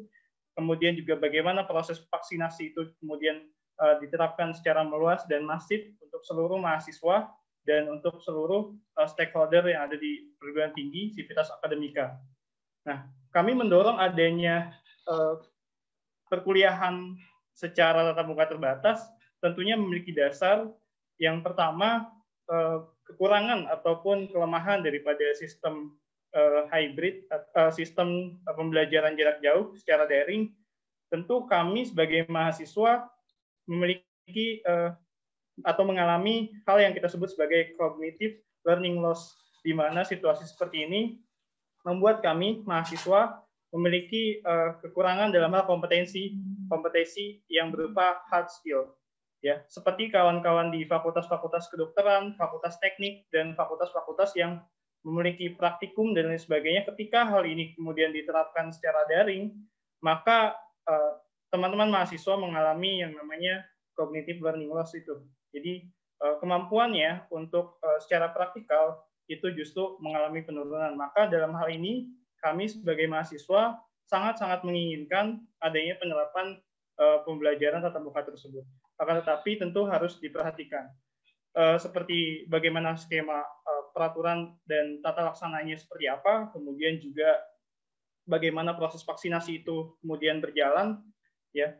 kemudian juga bagaimana proses vaksinasi itu kemudian eh, diterapkan secara meluas dan masif untuk seluruh mahasiswa dan untuk seluruh eh, stakeholder yang ada di perguruan tinggi sivitas akademika. Nah, kami mendorong adanya perkuliahan secara tatap muka terbatas tentunya memiliki dasar yang pertama Eh, kekurangan ataupun kelemahan daripada sistem eh, hybrid eh, sistem pembelajaran jarak jauh secara daring tentu kami sebagai mahasiswa memiliki atau mengalami hal yang kita sebut sebagai cognitive learning loss di mana situasi seperti ini membuat kami mahasiswa memiliki kekurangan dalam hal kompetensi kompetensi yang berupa hard skill ya seperti kawan-kawan di fakultas-fakultas kedokteran, fakultas teknik dan fakultas-fakultas yang memiliki praktikum dan lain sebagainya ketika hal ini kemudian diterapkan secara daring maka eh, teman-teman mahasiswa mengalami yang namanya cognitive learning loss itu jadi eh, kemampuannya untuk eh, secara praktikal itu justru mengalami penurunan maka dalam hal ini kami sebagai mahasiswa sangat-sangat menginginkan adanya penerapan pembelajaran tatap muka tersebut akan tetapi tentu harus diperhatikan eh, seperti bagaimana skema eh, peraturan dan tata laksananya seperti apa, kemudian juga bagaimana proses vaksinasi itu kemudian berjalan, ya.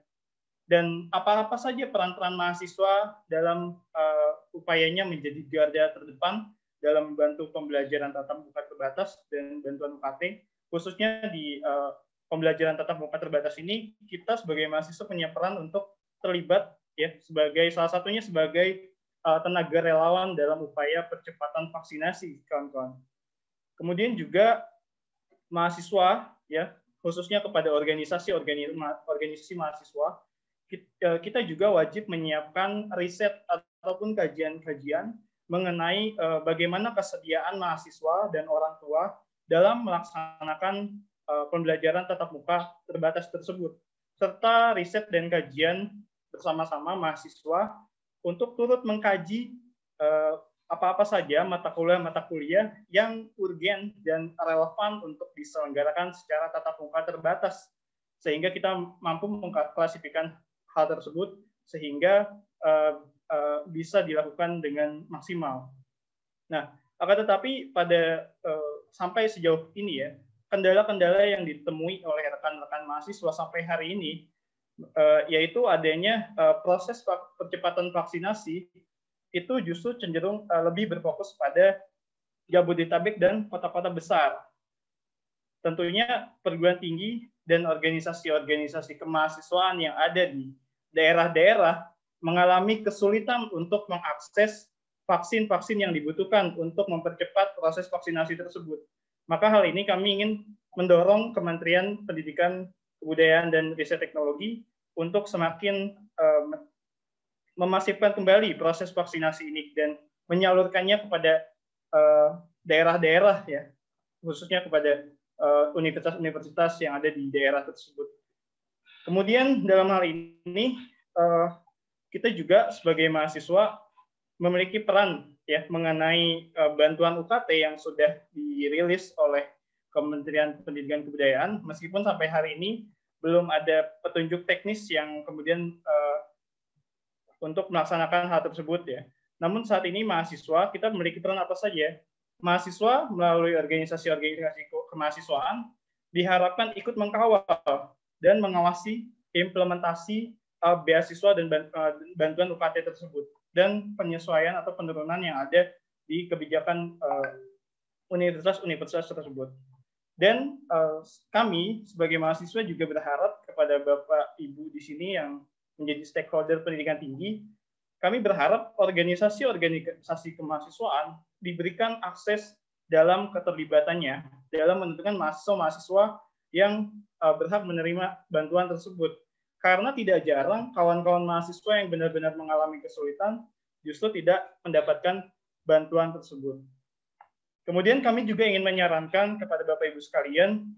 Dan apa-apa saja peran-peran mahasiswa dalam uh, upayanya menjadi garda terdepan dalam membantu pembelajaran tatap muka terbatas dan bantuan UKT, khususnya di uh, pembelajaran tatap muka terbatas ini, kita sebagai mahasiswa punya peran untuk terlibat ya sebagai salah satunya sebagai uh, tenaga relawan dalam upaya percepatan vaksinasi kawan-kawan. Kemudian juga mahasiswa ya khususnya kepada organisasi organisasi mahasiswa eh, kita juga wajib menyiapkan riset ataupun kajian-kajian mengenai eh, bagaimana kesediaan mahasiswa dan orang tua dalam melaksanakan pembelajaran tatap muka terbatas tersebut serta riset dan kajian bersama-sama mahasiswa untuk turut mengkaji eh, apa-apa saja mata kuliah-mata kuliah yang urgen dan relevan untuk diselenggarakan secara tatap muka terbatas sehingga kita mampu mengklasifikasikan hal tersebut sehingga uh, uh, bisa dilakukan dengan maksimal. Nah, akan tetapi pada uh, sampai sejauh ini ya kendala-kendala yang ditemui oleh rekan-rekan mahasiswa sampai hari ini Eh, yaitu adanya eh, proses percepatan vaksinasi itu justru cenderung eh, lebih berfokus pada Jabodetabek dan kota-kota besar. Tentunya perguruan tinggi dan organisasi-organisasi kemahasiswaan yang ada di daerah-daerah mengalami kesulitan untuk mengakses vaksin-vaksin yang dibutuhkan untuk mempercepat proses vaksinasi tersebut. Maka hal ini kami ingin mendorong Kementerian Pendidikan kebudayaan dan riset teknologi untuk semakin um, memasifkan kembali proses vaksinasi ini dan menyalurkannya kepada eh, daerah-daerah uh, ya khususnya kepada eh, universitas-universitas uh, yang ada di daerah tersebut. Kemudian dalam hal ini uh, kita juga sebagai mahasiswa memiliki peran ya mengenai uh, bantuan UKT yang sudah dirilis oleh Kementerian Pendidikan Kebudayaan meskipun sampai hari ini belum ada petunjuk teknis yang kemudian uh, untuk melaksanakan hal tersebut ya. Namun saat ini mahasiswa kita memiliki peran apa saja? Mahasiswa melalui organisasi-organisasi kemahasiswaan diharapkan ikut mengkawal dan mengawasi implementasi uh, beasiswa dan eh, bantuan UKT tersebut dan penyesuaian atau penurunan yang ada di kebijakan universitas-universitas tersebut. Dan uh, kami sebagai mahasiswa juga berharap kepada Bapak Ibu di sini yang menjadi stakeholder pendidikan tinggi, kami berharap organisasi-organisasi kemahasiswaan diberikan akses dalam keterlibatannya dalam menentukan mahasiswa-mahasiswa yang uh, berhak menerima bantuan tersebut. Karena tidak jarang kawan-kawan mahasiswa yang benar-benar mengalami kesulitan justru tidak mendapatkan bantuan tersebut. Kemudian kami juga ingin menyarankan kepada Bapak Ibu sekalian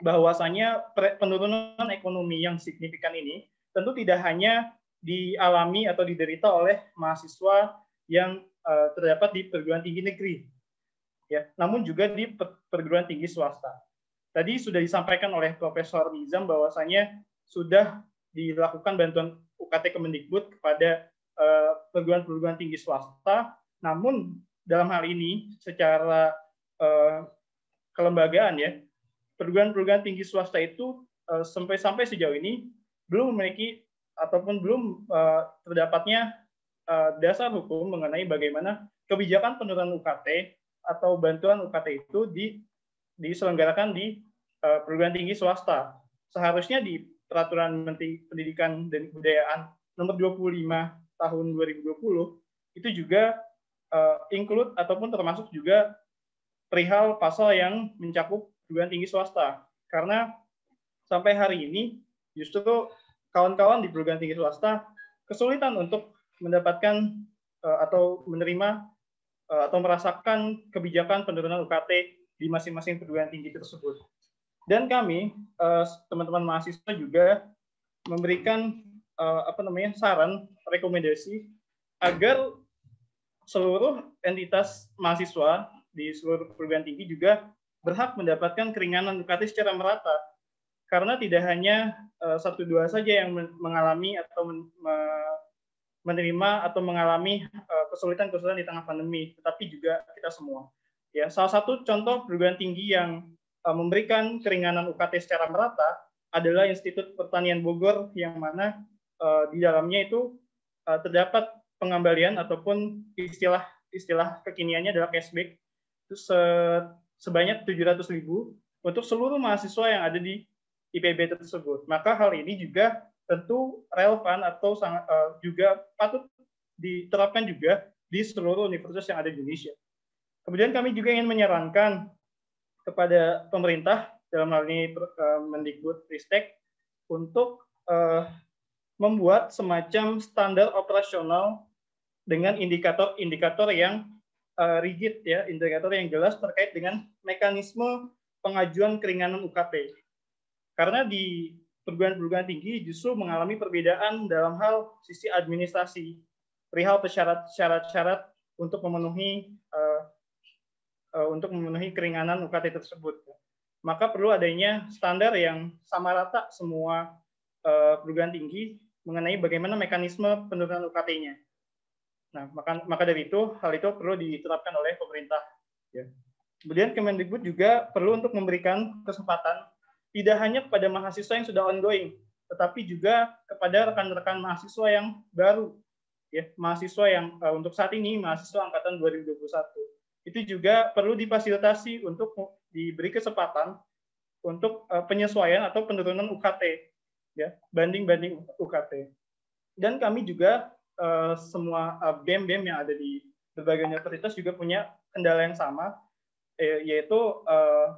bahwasanya penurunan ekonomi yang signifikan ini tentu tidak hanya dialami atau diderita oleh mahasiswa yang eh, terdapat di perguruan tinggi negeri ya, namun juga di perguruan tinggi swasta. Tadi sudah disampaikan oleh Profesor Nizam bahwasanya sudah dilakukan bantuan UKT Kemendikbud kepada eh, perguruan-perguruan tinggi swasta, namun dalam hal ini secara uh, kelembagaan ya perguruan-perguruan tinggi swasta itu uh, sampai-sampai sejauh ini belum memiliki ataupun belum uh, terdapatnya uh, dasar hukum mengenai bagaimana kebijakan penurunan UKT atau bantuan UKT itu di diselenggarakan di uh, perguruan tinggi swasta. Seharusnya di peraturan Menteri Pendidikan dan Kebudayaan nomor 25 tahun 2020 itu juga uh, include ataupun termasuk juga perihal pasal yang mencakup perguruan tinggi swasta. Karena sampai hari ini justru kawan-kawan di perguruan tinggi swasta kesulitan untuk mendapatkan uh, atau menerima uh, atau merasakan kebijakan penurunan UKT di masing-masing perguruan tinggi tersebut. Dan kami teman-teman uh, mahasiswa juga memberikan apa namanya saran rekomendasi agar seluruh entitas mahasiswa di seluruh perguruan tinggi juga berhak mendapatkan keringanan UKT secara merata karena tidak hanya eh, satu dua saja yang mengalami atau menerima atau mengalami eh, kesulitan-kesulitan di tengah pandemi, tetapi juga kita semua. Ya, salah satu contoh perguruan tinggi yang eh, memberikan keringanan UKT secara merata adalah Institut Pertanian Bogor yang mana di dalamnya itu terdapat pengembalian ataupun istilah istilah kekiniannya adalah cashback itu se, eh, sebanyak ribu untuk seluruh mahasiswa yang ada di IPB tersebut. Maka hal ini juga tentu relevan atau sangat uh, juga patut diterapkan juga di seluruh universitas yang ada di Indonesia. Kemudian kami juga ingin menyarankan kepada pemerintah dalam hal ini uh, Mendikbud Ristek untuk uh, membuat semacam standar operasional dengan indikator-indikator yang uh, rigid ya, indikator yang jelas terkait dengan mekanisme pengajuan keringanan UKT. Karena di perguruan-perguruan tinggi justru mengalami perbedaan dalam hal sisi administrasi, perihal syarat-syarat untuk memenuhi uh, uh, untuk memenuhi keringanan UKT tersebut. Maka perlu adanya standar yang sama rata semua uh, perguruan tinggi mengenai bagaimana mekanisme penurunan UKT-nya. Nah, maka, maka dari itu hal itu perlu diterapkan oleh pemerintah. Ya. Kemudian Kemendikbud juga perlu untuk memberikan kesempatan tidak hanya kepada mahasiswa yang sudah ongoing, tetapi juga kepada rekan-rekan mahasiswa yang baru, ya mahasiswa yang uh, untuk saat ini mahasiswa angkatan 2021 itu juga perlu difasilitasi untuk diberi kesempatan untuk eh, penyesuaian atau penurunan UKT ya banding-banding UKT. Dan kami juga uh, semua bem bem uh, yang ada di berbagai universitas juga punya kendala yang sama, eh, yaitu uh,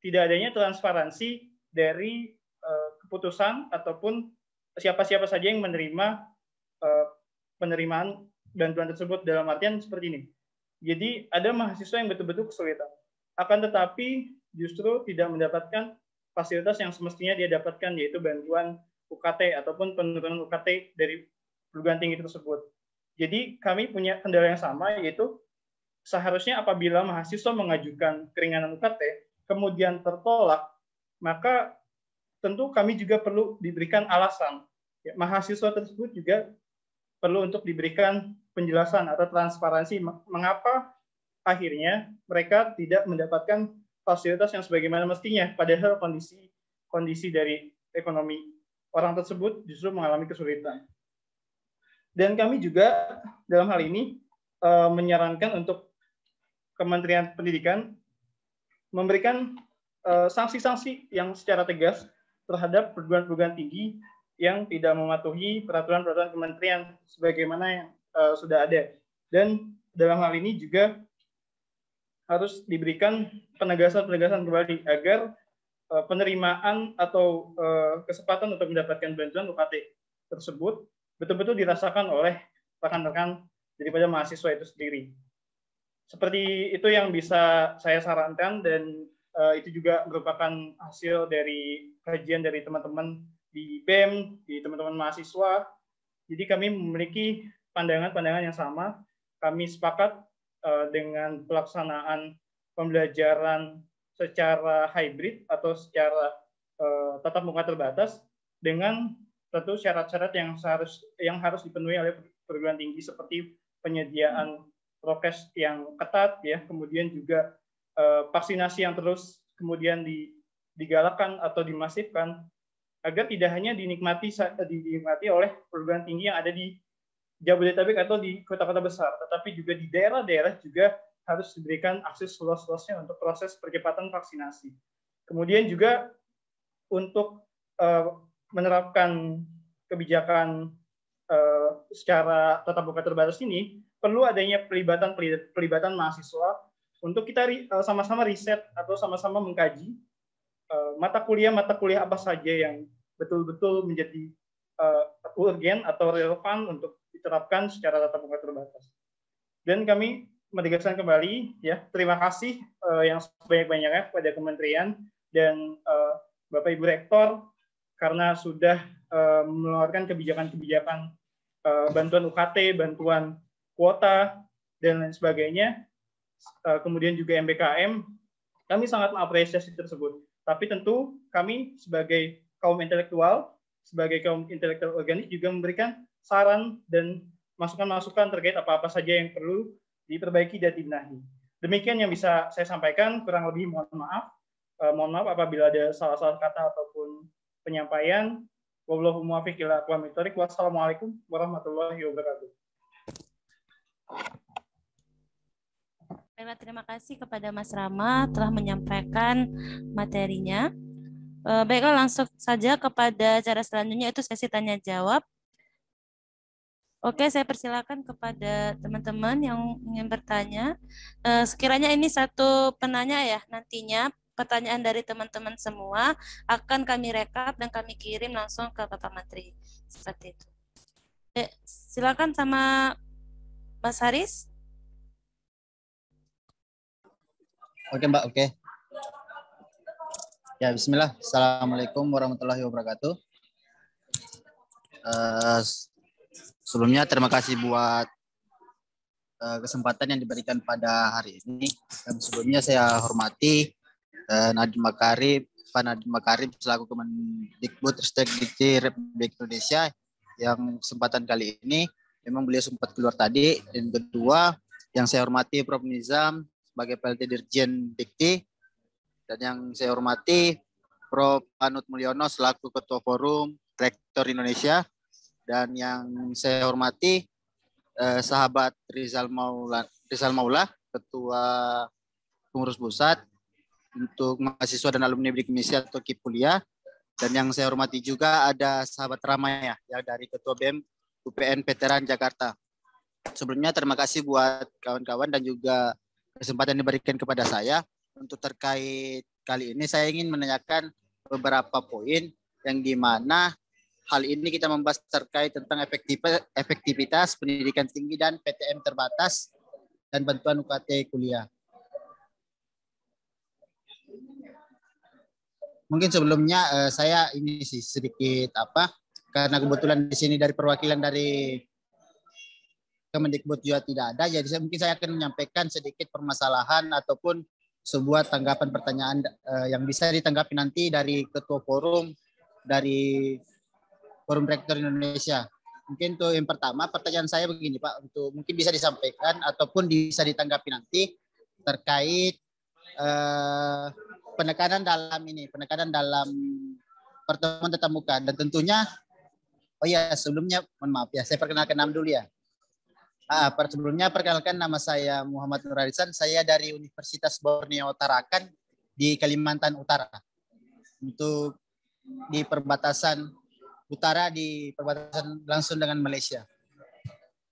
tidak adanya transparansi dari uh, keputusan ataupun siapa-siapa saja yang menerima uh, penerimaan bantuan tersebut dalam artian seperti ini. Jadi ada mahasiswa yang betul-betul kesulitan. Akan tetapi justru tidak mendapatkan fasilitas yang semestinya dia dapatkan yaitu bantuan UKT ataupun penurunan UKT dari perguruan tinggi tersebut. Jadi kami punya kendala yang sama yaitu seharusnya apabila mahasiswa mengajukan keringanan UKT kemudian tertolak maka tentu kami juga perlu diberikan alasan. Ya, mahasiswa tersebut juga perlu untuk diberikan penjelasan atau transparansi mengapa akhirnya mereka tidak mendapatkan fasilitas yang sebagaimana mestinya padahal kondisi kondisi dari ekonomi orang tersebut justru mengalami kesulitan. Dan kami juga dalam hal ini uh, menyarankan untuk Kementerian Pendidikan memberikan eh, sanksi-sanksi uh, yang secara tegas terhadap perguruan-perguruan tinggi yang tidak mematuhi peraturan-peraturan kementerian sebagaimana yang uh, sudah ada. Dan dalam hal ini juga harus diberikan penegasan-penegasan kembali agar uh, penerimaan atau uh, kesempatan untuk mendapatkan bantuan UKT tersebut betul-betul dirasakan oleh rekan-rekan daripada mahasiswa itu sendiri. Seperti itu yang bisa saya sarankan dan uh, itu juga merupakan hasil dari kajian dari teman-teman di BEM, di teman-teman mahasiswa. Jadi kami memiliki pandangan-pandangan yang sama. Kami sepakat Eh, dengan pelaksanaan pembelajaran secara hybrid atau secara tetap eh, tatap muka terbatas dengan tentu syarat-syarat yang harus yang harus dipenuhi oleh perguruan tinggi seperti penyediaan prokes yang ketat ya kemudian juga eh, vaksinasi yang terus kemudian digalakkan atau dimasifkan agar tidak hanya dinikmati dinikmati oleh perguruan tinggi yang ada di Jabodetabek atau di kota-kota besar, tetapi juga di daerah-daerah juga harus diberikan akses luas-luasnya untuk proses percepatan vaksinasi. Kemudian juga untuk uh, menerapkan kebijakan uh, secara tetap buka terbatas ini, perlu adanya pelibatan pelibatan mahasiswa untuk kita eh, sama-sama uh, riset atau sama-sama mengkaji uh, mata kuliah mata kuliah apa saja yang betul-betul menjadi uh, urgen atau relevan untuk diterapkan secara tatap muka terbatas. Dan kami menegaskan kembali ya terima kasih uh, yang sebanyak-banyaknya kepada kementerian dan uh, Bapak Ibu Rektor karena sudah uh, mengeluarkan kebijakan-kebijakan uh, bantuan UKT, bantuan kuota dan lain sebagainya. Uh, kemudian juga MBKM, kami sangat mengapresiasi tersebut. Tapi tentu kami sebagai kaum intelektual, sebagai kaum intelektual organik juga memberikan saran dan masukan-masukan terkait apa-apa saja yang perlu diperbaiki dan dibenahi. Demikian yang bisa saya sampaikan, kurang lebih mohon maaf. Eh, mohon maaf apabila ada salah-salah kata ataupun penyampaian. Wassalamualaikum warahmatullahi wabarakatuh. Baiklah, terima kasih kepada Mas Rama telah menyampaikan materinya. Eh, baiklah, langsung saja kepada cara selanjutnya itu sesi tanya jawab. Oke, saya persilakan kepada teman-teman yang ingin bertanya. Eh, sekiranya ini satu penanya ya, nantinya pertanyaan dari teman-teman semua akan kami rekap dan kami kirim langsung ke Bapak Menteri. Seperti itu. silakan sama Mas Haris. Oke Mbak, oke. Ya, Bismillah. Assalamualaikum warahmatullahi wabarakatuh. Uh, Sebelumnya terima kasih buat uh, kesempatan yang diberikan pada hari ini. Dan sebelumnya saya hormati uh, Nadiem Makarim, Pak Nadiem Makarim selaku Kemendikbud Ristek Dikti Republik Indonesia yang kesempatan kali ini memang beliau sempat keluar tadi dan kedua yang saya hormati Prof Nizam sebagai PLT Dirjen Dikti dan yang saya hormati Prof Anut Mulyono selaku Ketua Forum Rektor Indonesia dan yang saya hormati eh, sahabat Rizal Maula, Rizal Maula, Ketua Pengurus Pusat untuk mahasiswa dan alumni Bidikmisi atau Kipulia. Dan yang saya hormati juga ada sahabat ramai yang dari Ketua BEM UPN Veteran Jakarta. Sebelumnya terima kasih buat kawan-kawan dan juga kesempatan diberikan kepada saya untuk terkait kali ini saya ingin menanyakan beberapa poin yang dimana Hal ini kita membahas terkait tentang efektivitas pendidikan tinggi dan PTM terbatas dan bantuan UKT kuliah. Mungkin sebelumnya eh, saya ini sih sedikit apa karena kebetulan di sini dari perwakilan dari Kemendikbud juga tidak ada, jadi saya, mungkin saya akan menyampaikan sedikit permasalahan ataupun sebuah tanggapan pertanyaan eh, yang bisa ditanggapi nanti dari ketua forum dari Forum Rektor Indonesia. Mungkin itu yang pertama pertanyaan saya begini Pak, untuk mungkin bisa disampaikan ataupun bisa ditanggapi nanti terkait eh, penekanan dalam ini, penekanan dalam pertemuan tetap muka dan tentunya oh ya sebelumnya mohon maaf ya saya perkenalkan nama dulu ya. Ah, sebelumnya perkenalkan nama saya Muhammad Nur Arisan, saya dari Universitas Borneo Tarakan di Kalimantan Utara. Untuk di perbatasan utara di perbatasan langsung dengan Malaysia.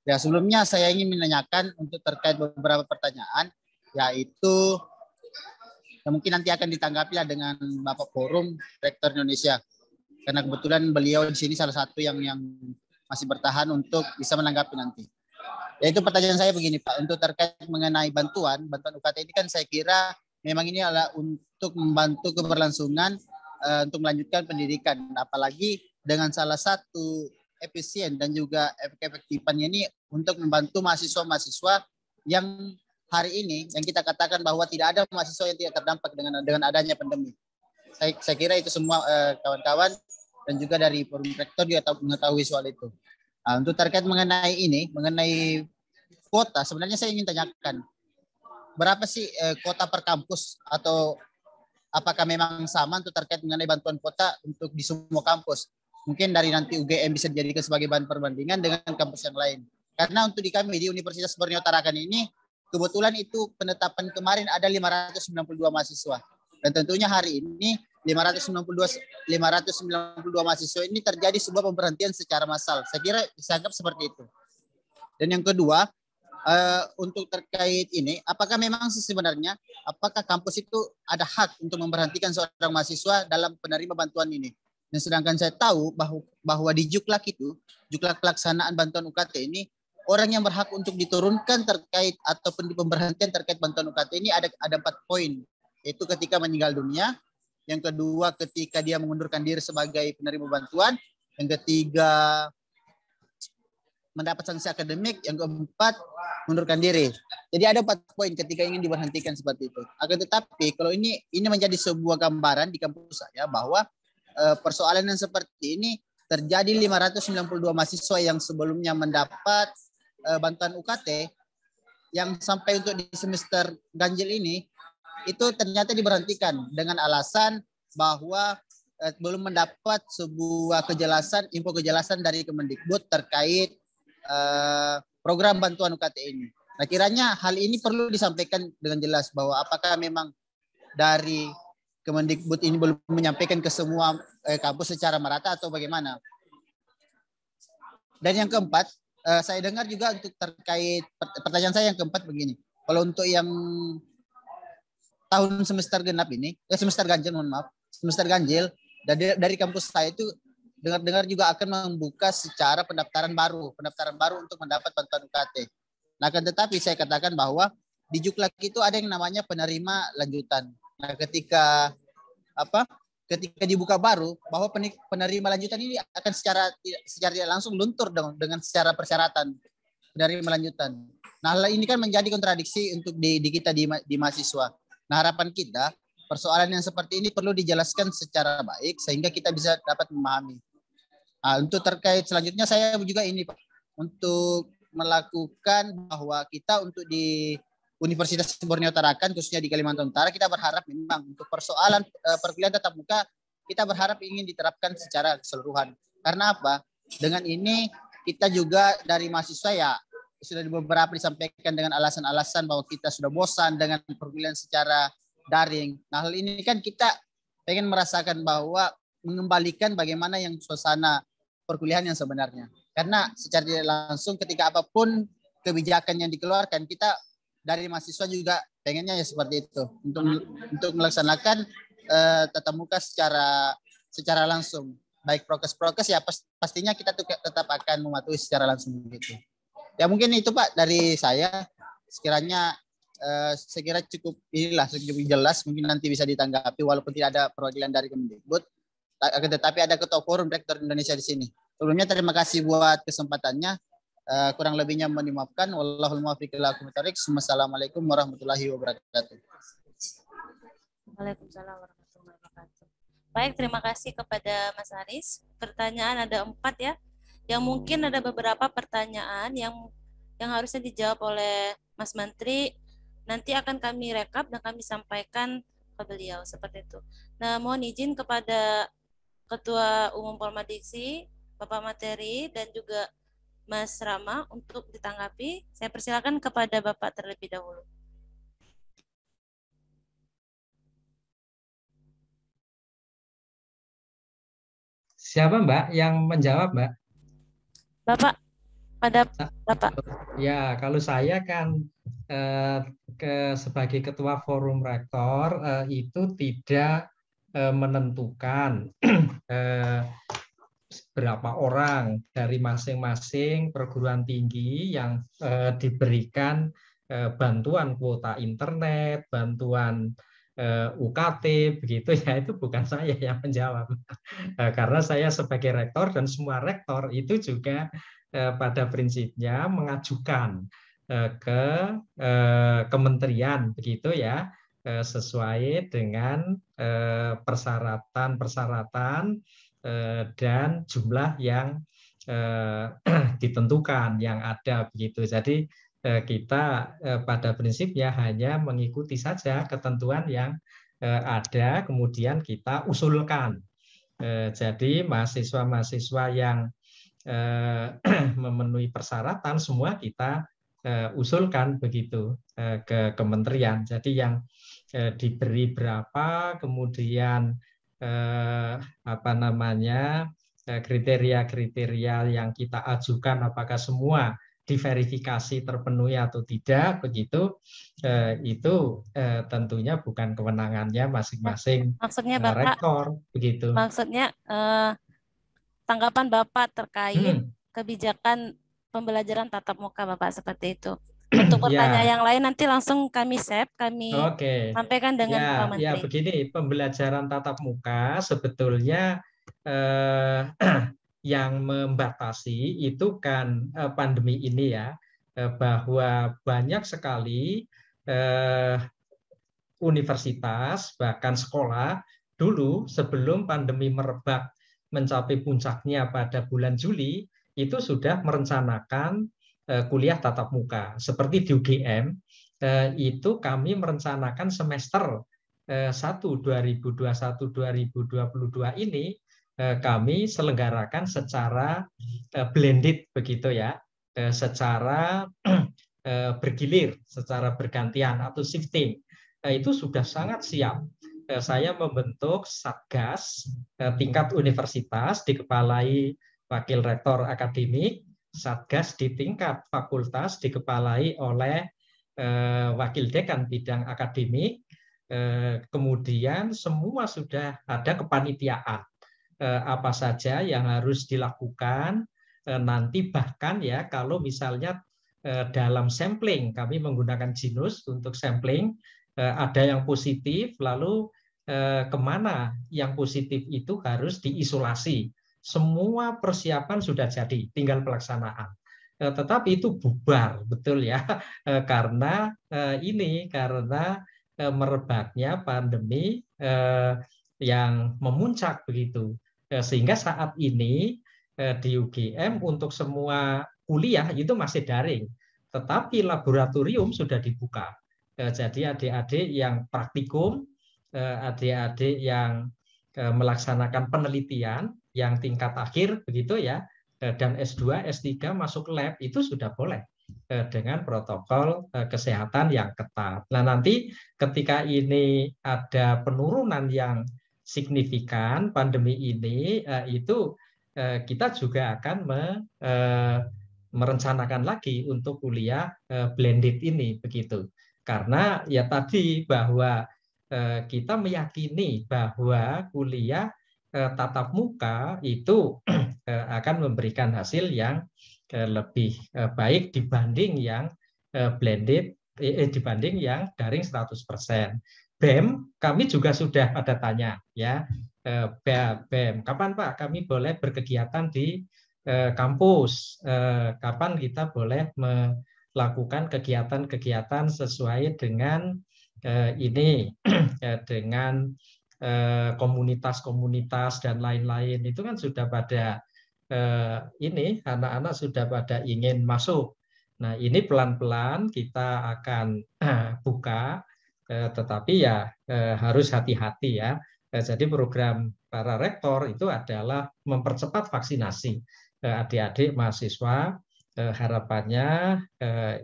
Ya, sebelumnya saya ingin menanyakan untuk terkait beberapa pertanyaan, yaitu ya mungkin nanti akan ditanggapi dengan Bapak Forum Rektor Indonesia. Karena kebetulan beliau di sini salah satu yang yang masih bertahan untuk bisa menanggapi nanti. Yaitu pertanyaan saya begini Pak, untuk terkait mengenai bantuan, bantuan UKT ini kan saya kira memang ini adalah untuk membantu keberlangsungan uh, untuk melanjutkan pendidikan. Apalagi dengan salah satu efisien dan juga efektifannya ini untuk membantu mahasiswa-mahasiswa yang hari ini yang kita katakan bahwa tidak ada mahasiswa yang tidak terdampak dengan dengan adanya pandemi. Saya, saya kira itu semua eh, kawan-kawan eh, dan juga dari forum rektor juga tahu mengetahui soal itu. Nah, untuk terkait mengenai ini, mengenai kuota, sebenarnya saya ingin tanyakan berapa sih eh, kuota per kampus atau apakah memang sama untuk terkait mengenai bantuan kuota untuk di semua kampus? mungkin dari nanti UGM bisa dijadikan sebagai bahan perbandingan dengan kampus yang lain. Karena untuk di kami di Universitas Borneo Tarakan ini kebetulan itu penetapan kemarin ada 592 mahasiswa. Dan tentunya hari ini 592 592 mahasiswa ini terjadi sebuah pemberhentian secara massal. Saya kira bisa anggap seperti itu. Dan yang kedua, uh, untuk terkait ini, apakah memang sebenarnya apakah kampus itu ada hak untuk memberhentikan seorang mahasiswa dalam penerima bantuan ini? Dan sedangkan saya tahu bahwa, bahwa di Juklak itu, Juklak pelaksanaan bantuan UKT ini, orang yang berhak untuk diturunkan terkait ataupun di pemberhentian terkait bantuan UKT ini ada ada empat poin, yaitu ketika meninggal dunia, yang kedua ketika dia mengundurkan diri sebagai penerima bantuan, yang ketiga mendapat sanksi akademik, yang keempat mengundurkan diri. Jadi ada empat poin ketika ingin diberhentikan seperti itu. Akan tetapi kalau ini ini menjadi sebuah gambaran di kampus saya bahwa Eh, persoalan yang seperti ini terjadi 592 mahasiswa yang sebelumnya mendapat eh, bantuan UKT yang sampai untuk di semester ganjil ini itu ternyata diberhentikan dengan alasan bahwa eh, belum mendapat sebuah kejelasan info kejelasan dari Kemendikbud terkait program bantuan UKT ini. Nah kiranya hal ini perlu disampaikan dengan jelas bahwa apakah memang dari Kemendikbud ini belum menyampaikan ke semua eh, kampus secara merata atau bagaimana? Dan yang keempat, eh, saya dengar juga untuk terkait pertanyaan saya yang keempat begini. Kalau untuk yang tahun semester genap ini, eh, semester ganjil mohon maaf, semester ganjil dari dari kampus saya itu dengar-dengar juga akan membuka secara pendaftaran baru, pendaftaran baru untuk mendapat bantuan UKT. Nah, akan tetapi saya katakan bahwa di Juklak itu ada yang namanya penerima lanjutan. Nah, ketika apa? Ketika dibuka baru bahwa penerima lanjutan ini akan secara secara langsung luntur dong dengan secara persyaratan penerima lanjutan. Nah, ini kan menjadi kontradiksi untuk di, di kita di, di mahasiswa. Nah, harapan kita persoalan yang seperti ini perlu dijelaskan secara baik sehingga kita bisa dapat memahami. Nah, untuk terkait selanjutnya saya juga ini Pak, untuk melakukan bahwa kita untuk di Universitas Borneo Tarakan khususnya di Kalimantan Utara kita berharap memang untuk persoalan eh, perkuliahan tatap muka kita berharap ingin diterapkan secara keseluruhan. Karena apa? Dengan ini kita juga dari mahasiswa ya sudah beberapa disampaikan dengan alasan-alasan bahwa kita sudah bosan dengan perkuliahan secara daring. Nah, hal ini kan kita pengen merasakan bahwa mengembalikan bagaimana yang suasana perkuliahan yang sebenarnya. Karena secara langsung ketika apapun kebijakan yang dikeluarkan, kita dari mahasiswa juga pengennya ya seperti itu untuk hmm. untuk melaksanakan uh, tatap muka secara secara langsung baik prokes-prokes ya pas, pastinya kita tetap akan mematuhi secara langsung gitu. Ya mungkin itu Pak dari saya sekiranya eh, sekira cukup inilah cukup jelas mungkin nanti bisa ditanggapi walaupun tidak ada perwakilan dari Kemendikbud tetapi ada ketua forum rektor Indonesia di sini. Sebelumnya terima kasih buat kesempatannya. Eh, kurang lebihnya dimaafkan. Wallahul muwaffiq ila Assalamualaikum warahmatullahi wabarakatuh. Waalaikumsalam warahmatullahi wabarakatuh. Baik, terima kasih kepada Mas Aris. Pertanyaan ada empat ya. Yang mungkin ada beberapa pertanyaan yang yang harusnya dijawab oleh Mas Menteri. Nanti akan kami rekap dan kami sampaikan ke beliau seperti itu. Nah, mohon izin kepada Ketua Umum Polmadiksi, Bapak Materi, dan juga Mas Rama untuk ditanggapi. Saya persilakan kepada Bapak terlebih dahulu. Siapa Mbak yang menjawab Mbak? Bapak, pada Bapak. Ya, kalau saya kan eh, ke, sebagai ketua forum rektor eh, itu tidak eh, menentukan [CLEARS THROAT] eh, berapa orang dari masing-masing perguruan tinggi yang eh, diberikan eh, bantuan kuota internet, bantuan eh, UKT, begitu ya itu bukan saya yang menjawab [LAUGHS] eh, karena saya sebagai rektor dan semua rektor itu juga eh, pada prinsipnya mengajukan eh, ke kementerian begitu ya sesuai dengan persyaratan-persyaratan Eh, dan jumlah yang eh, [CLEARS THROAT] ditentukan yang ada begitu. Jadi eh, kita pada prinsipnya hanya mengikuti saja ketentuan yang ada kemudian kita usulkan. Jadi mahasiswa-mahasiswa yang [CLEARS THROAT] memenuhi persyaratan semua kita usulkan begitu ke kementerian. Jadi yang diberi berapa, kemudian eh, apa namanya eh, kriteria-kriteria yang kita ajukan apakah semua diverifikasi terpenuhi atau tidak begitu eh, itu eh, tentunya bukan kewenangannya masing-masing [LAUGHS] maksudnya eh, bapak rektor begitu maksudnya eh, tanggapan bapak terkait hmm. kebijakan pembelajaran tatap muka bapak seperti itu untuk iya. pertanyaan ya. yang lain nanti langsung kami save, kami okay. sampaikan dengan ya, Pak Menteri. Ya, begini, pembelajaran tatap muka sebetulnya eh, [CLEARS THROAT] yang membatasi itu kan eh, pandemi ini ya, eh, bahwa banyak sekali eh, universitas bahkan sekolah dulu sebelum pandemi merebak mencapai puncaknya pada bulan Juli itu sudah merencanakan Eh, kuliah tatap muka. Seperti di UGM, eh, itu kami merencanakan semester 1 eh, 2021-2022 ini kami selenggarakan secara blended begitu ya, secara [CLEARS THROAT] bergilir, secara bergantian atau shifting. Itu sudah sangat siap. Saya membentuk satgas tingkat universitas dikepalai wakil rektor akademik Satgas di tingkat fakultas dikepalai oleh eh, wakil dekan bidang akademik, eh, kemudian semua sudah ada kepanitiaan eh, apa saja yang harus dilakukan eh, nanti bahkan ya kalau misalnya eh, dalam sampling kami menggunakan jinus untuk sampling eh, ada yang positif lalu eh, kemana yang positif itu harus diisolasi semua persiapan sudah jadi, tinggal pelaksanaan. Eh, tetapi itu bubar, betul ya, [LAUGHS] eh, karena eh, ini karena merebaknya pandemi yang memuncak begitu. Sehingga saat ini di UGM untuk semua kuliah itu masih daring, tetapi laboratorium sudah dibuka. Jadi adik-adik yang praktikum, adik-adik yang melaksanakan penelitian yang tingkat akhir begitu ya eh, dan S2, S3 masuk lab itu sudah boleh eh, dengan protokol eh, kesehatan yang ketat. Nah, nanti ketika ini ada penurunan yang signifikan pandemi ini itu kita juga akan me, merencanakan lagi untuk kuliah blended ini begitu. Karena ya tadi bahwa kita meyakini bahwa kuliah tatap muka itu [CLEARS THROAT] eh, akan memberikan hasil yang eh, lebih eh, baik dibanding yang blended eh, dibanding yang daring 100%. BEM kami juga sudah pada tanya ya BEM kapan Pak kami boleh berkegiatan di kampus kapan kita boleh melakukan kegiatan-kegiatan sesuai dengan ini [CLEARS THROAT] dengan Eh, komunitas-komunitas dan lain-lain itu kan sudah pada eh, ini anak-anak sudah pada ingin masuk. Nah ini pelan-pelan kita akan eh, buka, tetapi ya harus hati-hati ya. Jadi program para rektor itu adalah mempercepat vaksinasi adik-adik mahasiswa harapannya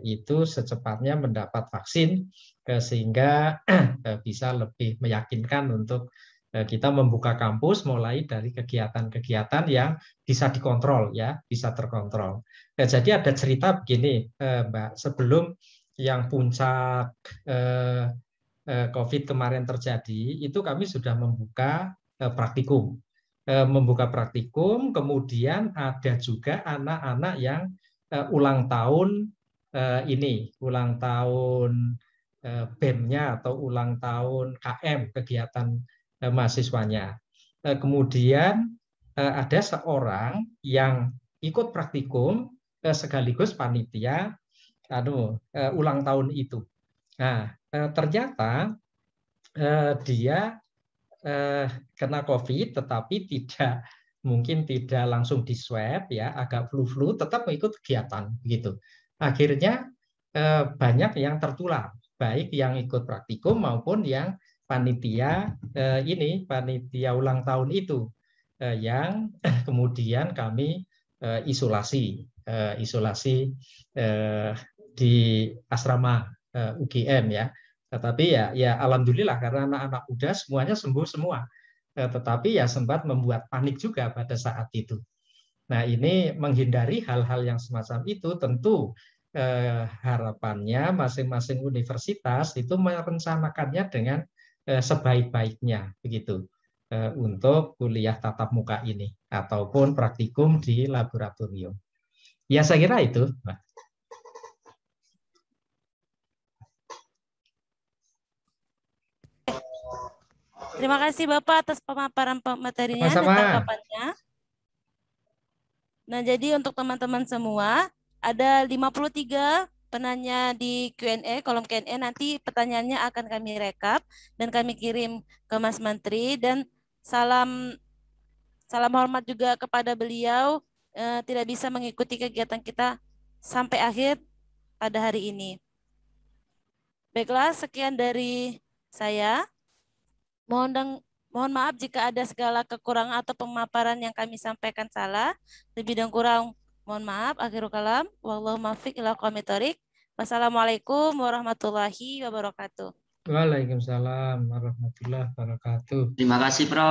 itu secepatnya mendapat vaksin sehingga [CLEARS THROAT] eh, bisa lebih meyakinkan untuk eh, kita membuka kampus mulai dari kegiatan-kegiatan yang bisa dikontrol ya bisa terkontrol. Nah, jadi ada cerita begini eh, Mbak sebelum yang puncak COVID kemarin terjadi itu kami sudah membuka praktikum membuka praktikum kemudian ada juga anak-anak yang ulang tahun ini ulang tahun Eh, BEM-nya atau ulang tahun KM kegiatan eh, mahasiswanya. Eh, kemudian ada seorang yang ikut praktikum sekaligus panitia anu ulang tahun itu. Nah, ternyata dia kena Covid tetapi tidak mungkin tidak langsung di swab ya, agak flu-flu tetap mengikuti kegiatan gitu. Akhirnya banyak yang tertular baik yang ikut praktikum maupun yang panitia eh, ini panitia ulang tahun itu eh, yang [CLEARS THROAT] kemudian kami eh, isolasi eh, isolasi eh, di asrama eh, UGM ya tetapi ya ya alhamdulillah karena anak-anak muda semuanya sembuh semua eh, tetapi ya sempat membuat panik juga pada saat itu nah ini menghindari hal-hal yang semacam itu tentu eh, harapannya masing-masing universitas itu merencanakannya dengan eh, sebaik-baiknya begitu eh, untuk kuliah tatap muka ini ataupun praktikum di laboratorium. Ya saya kira itu. Terima kasih Bapak atas pemaparan materinya Sama -sama. dan tanggapannya. Nah, jadi untuk teman-teman semua, ada 53 penanya di Q&A, kolom Q&A nanti pertanyaannya akan kami rekap dan kami kirim ke Mas Menteri dan salam salam hormat juga kepada beliau eh, tidak bisa mengikuti kegiatan kita sampai akhir pada hari ini. Baiklah, sekian dari saya. Mohon deng mohon maaf jika ada segala kekurangan atau pemaparan yang kami sampaikan salah. Lebih dan kurang Mohon maaf, akhirul kalam. Wallahu muwaffiq ila qomitorik. Wassalamualaikum warahmatullahi wabarakatuh. Waalaikumsalam warahmatullahi wabarakatuh. Terima kasih, Prof.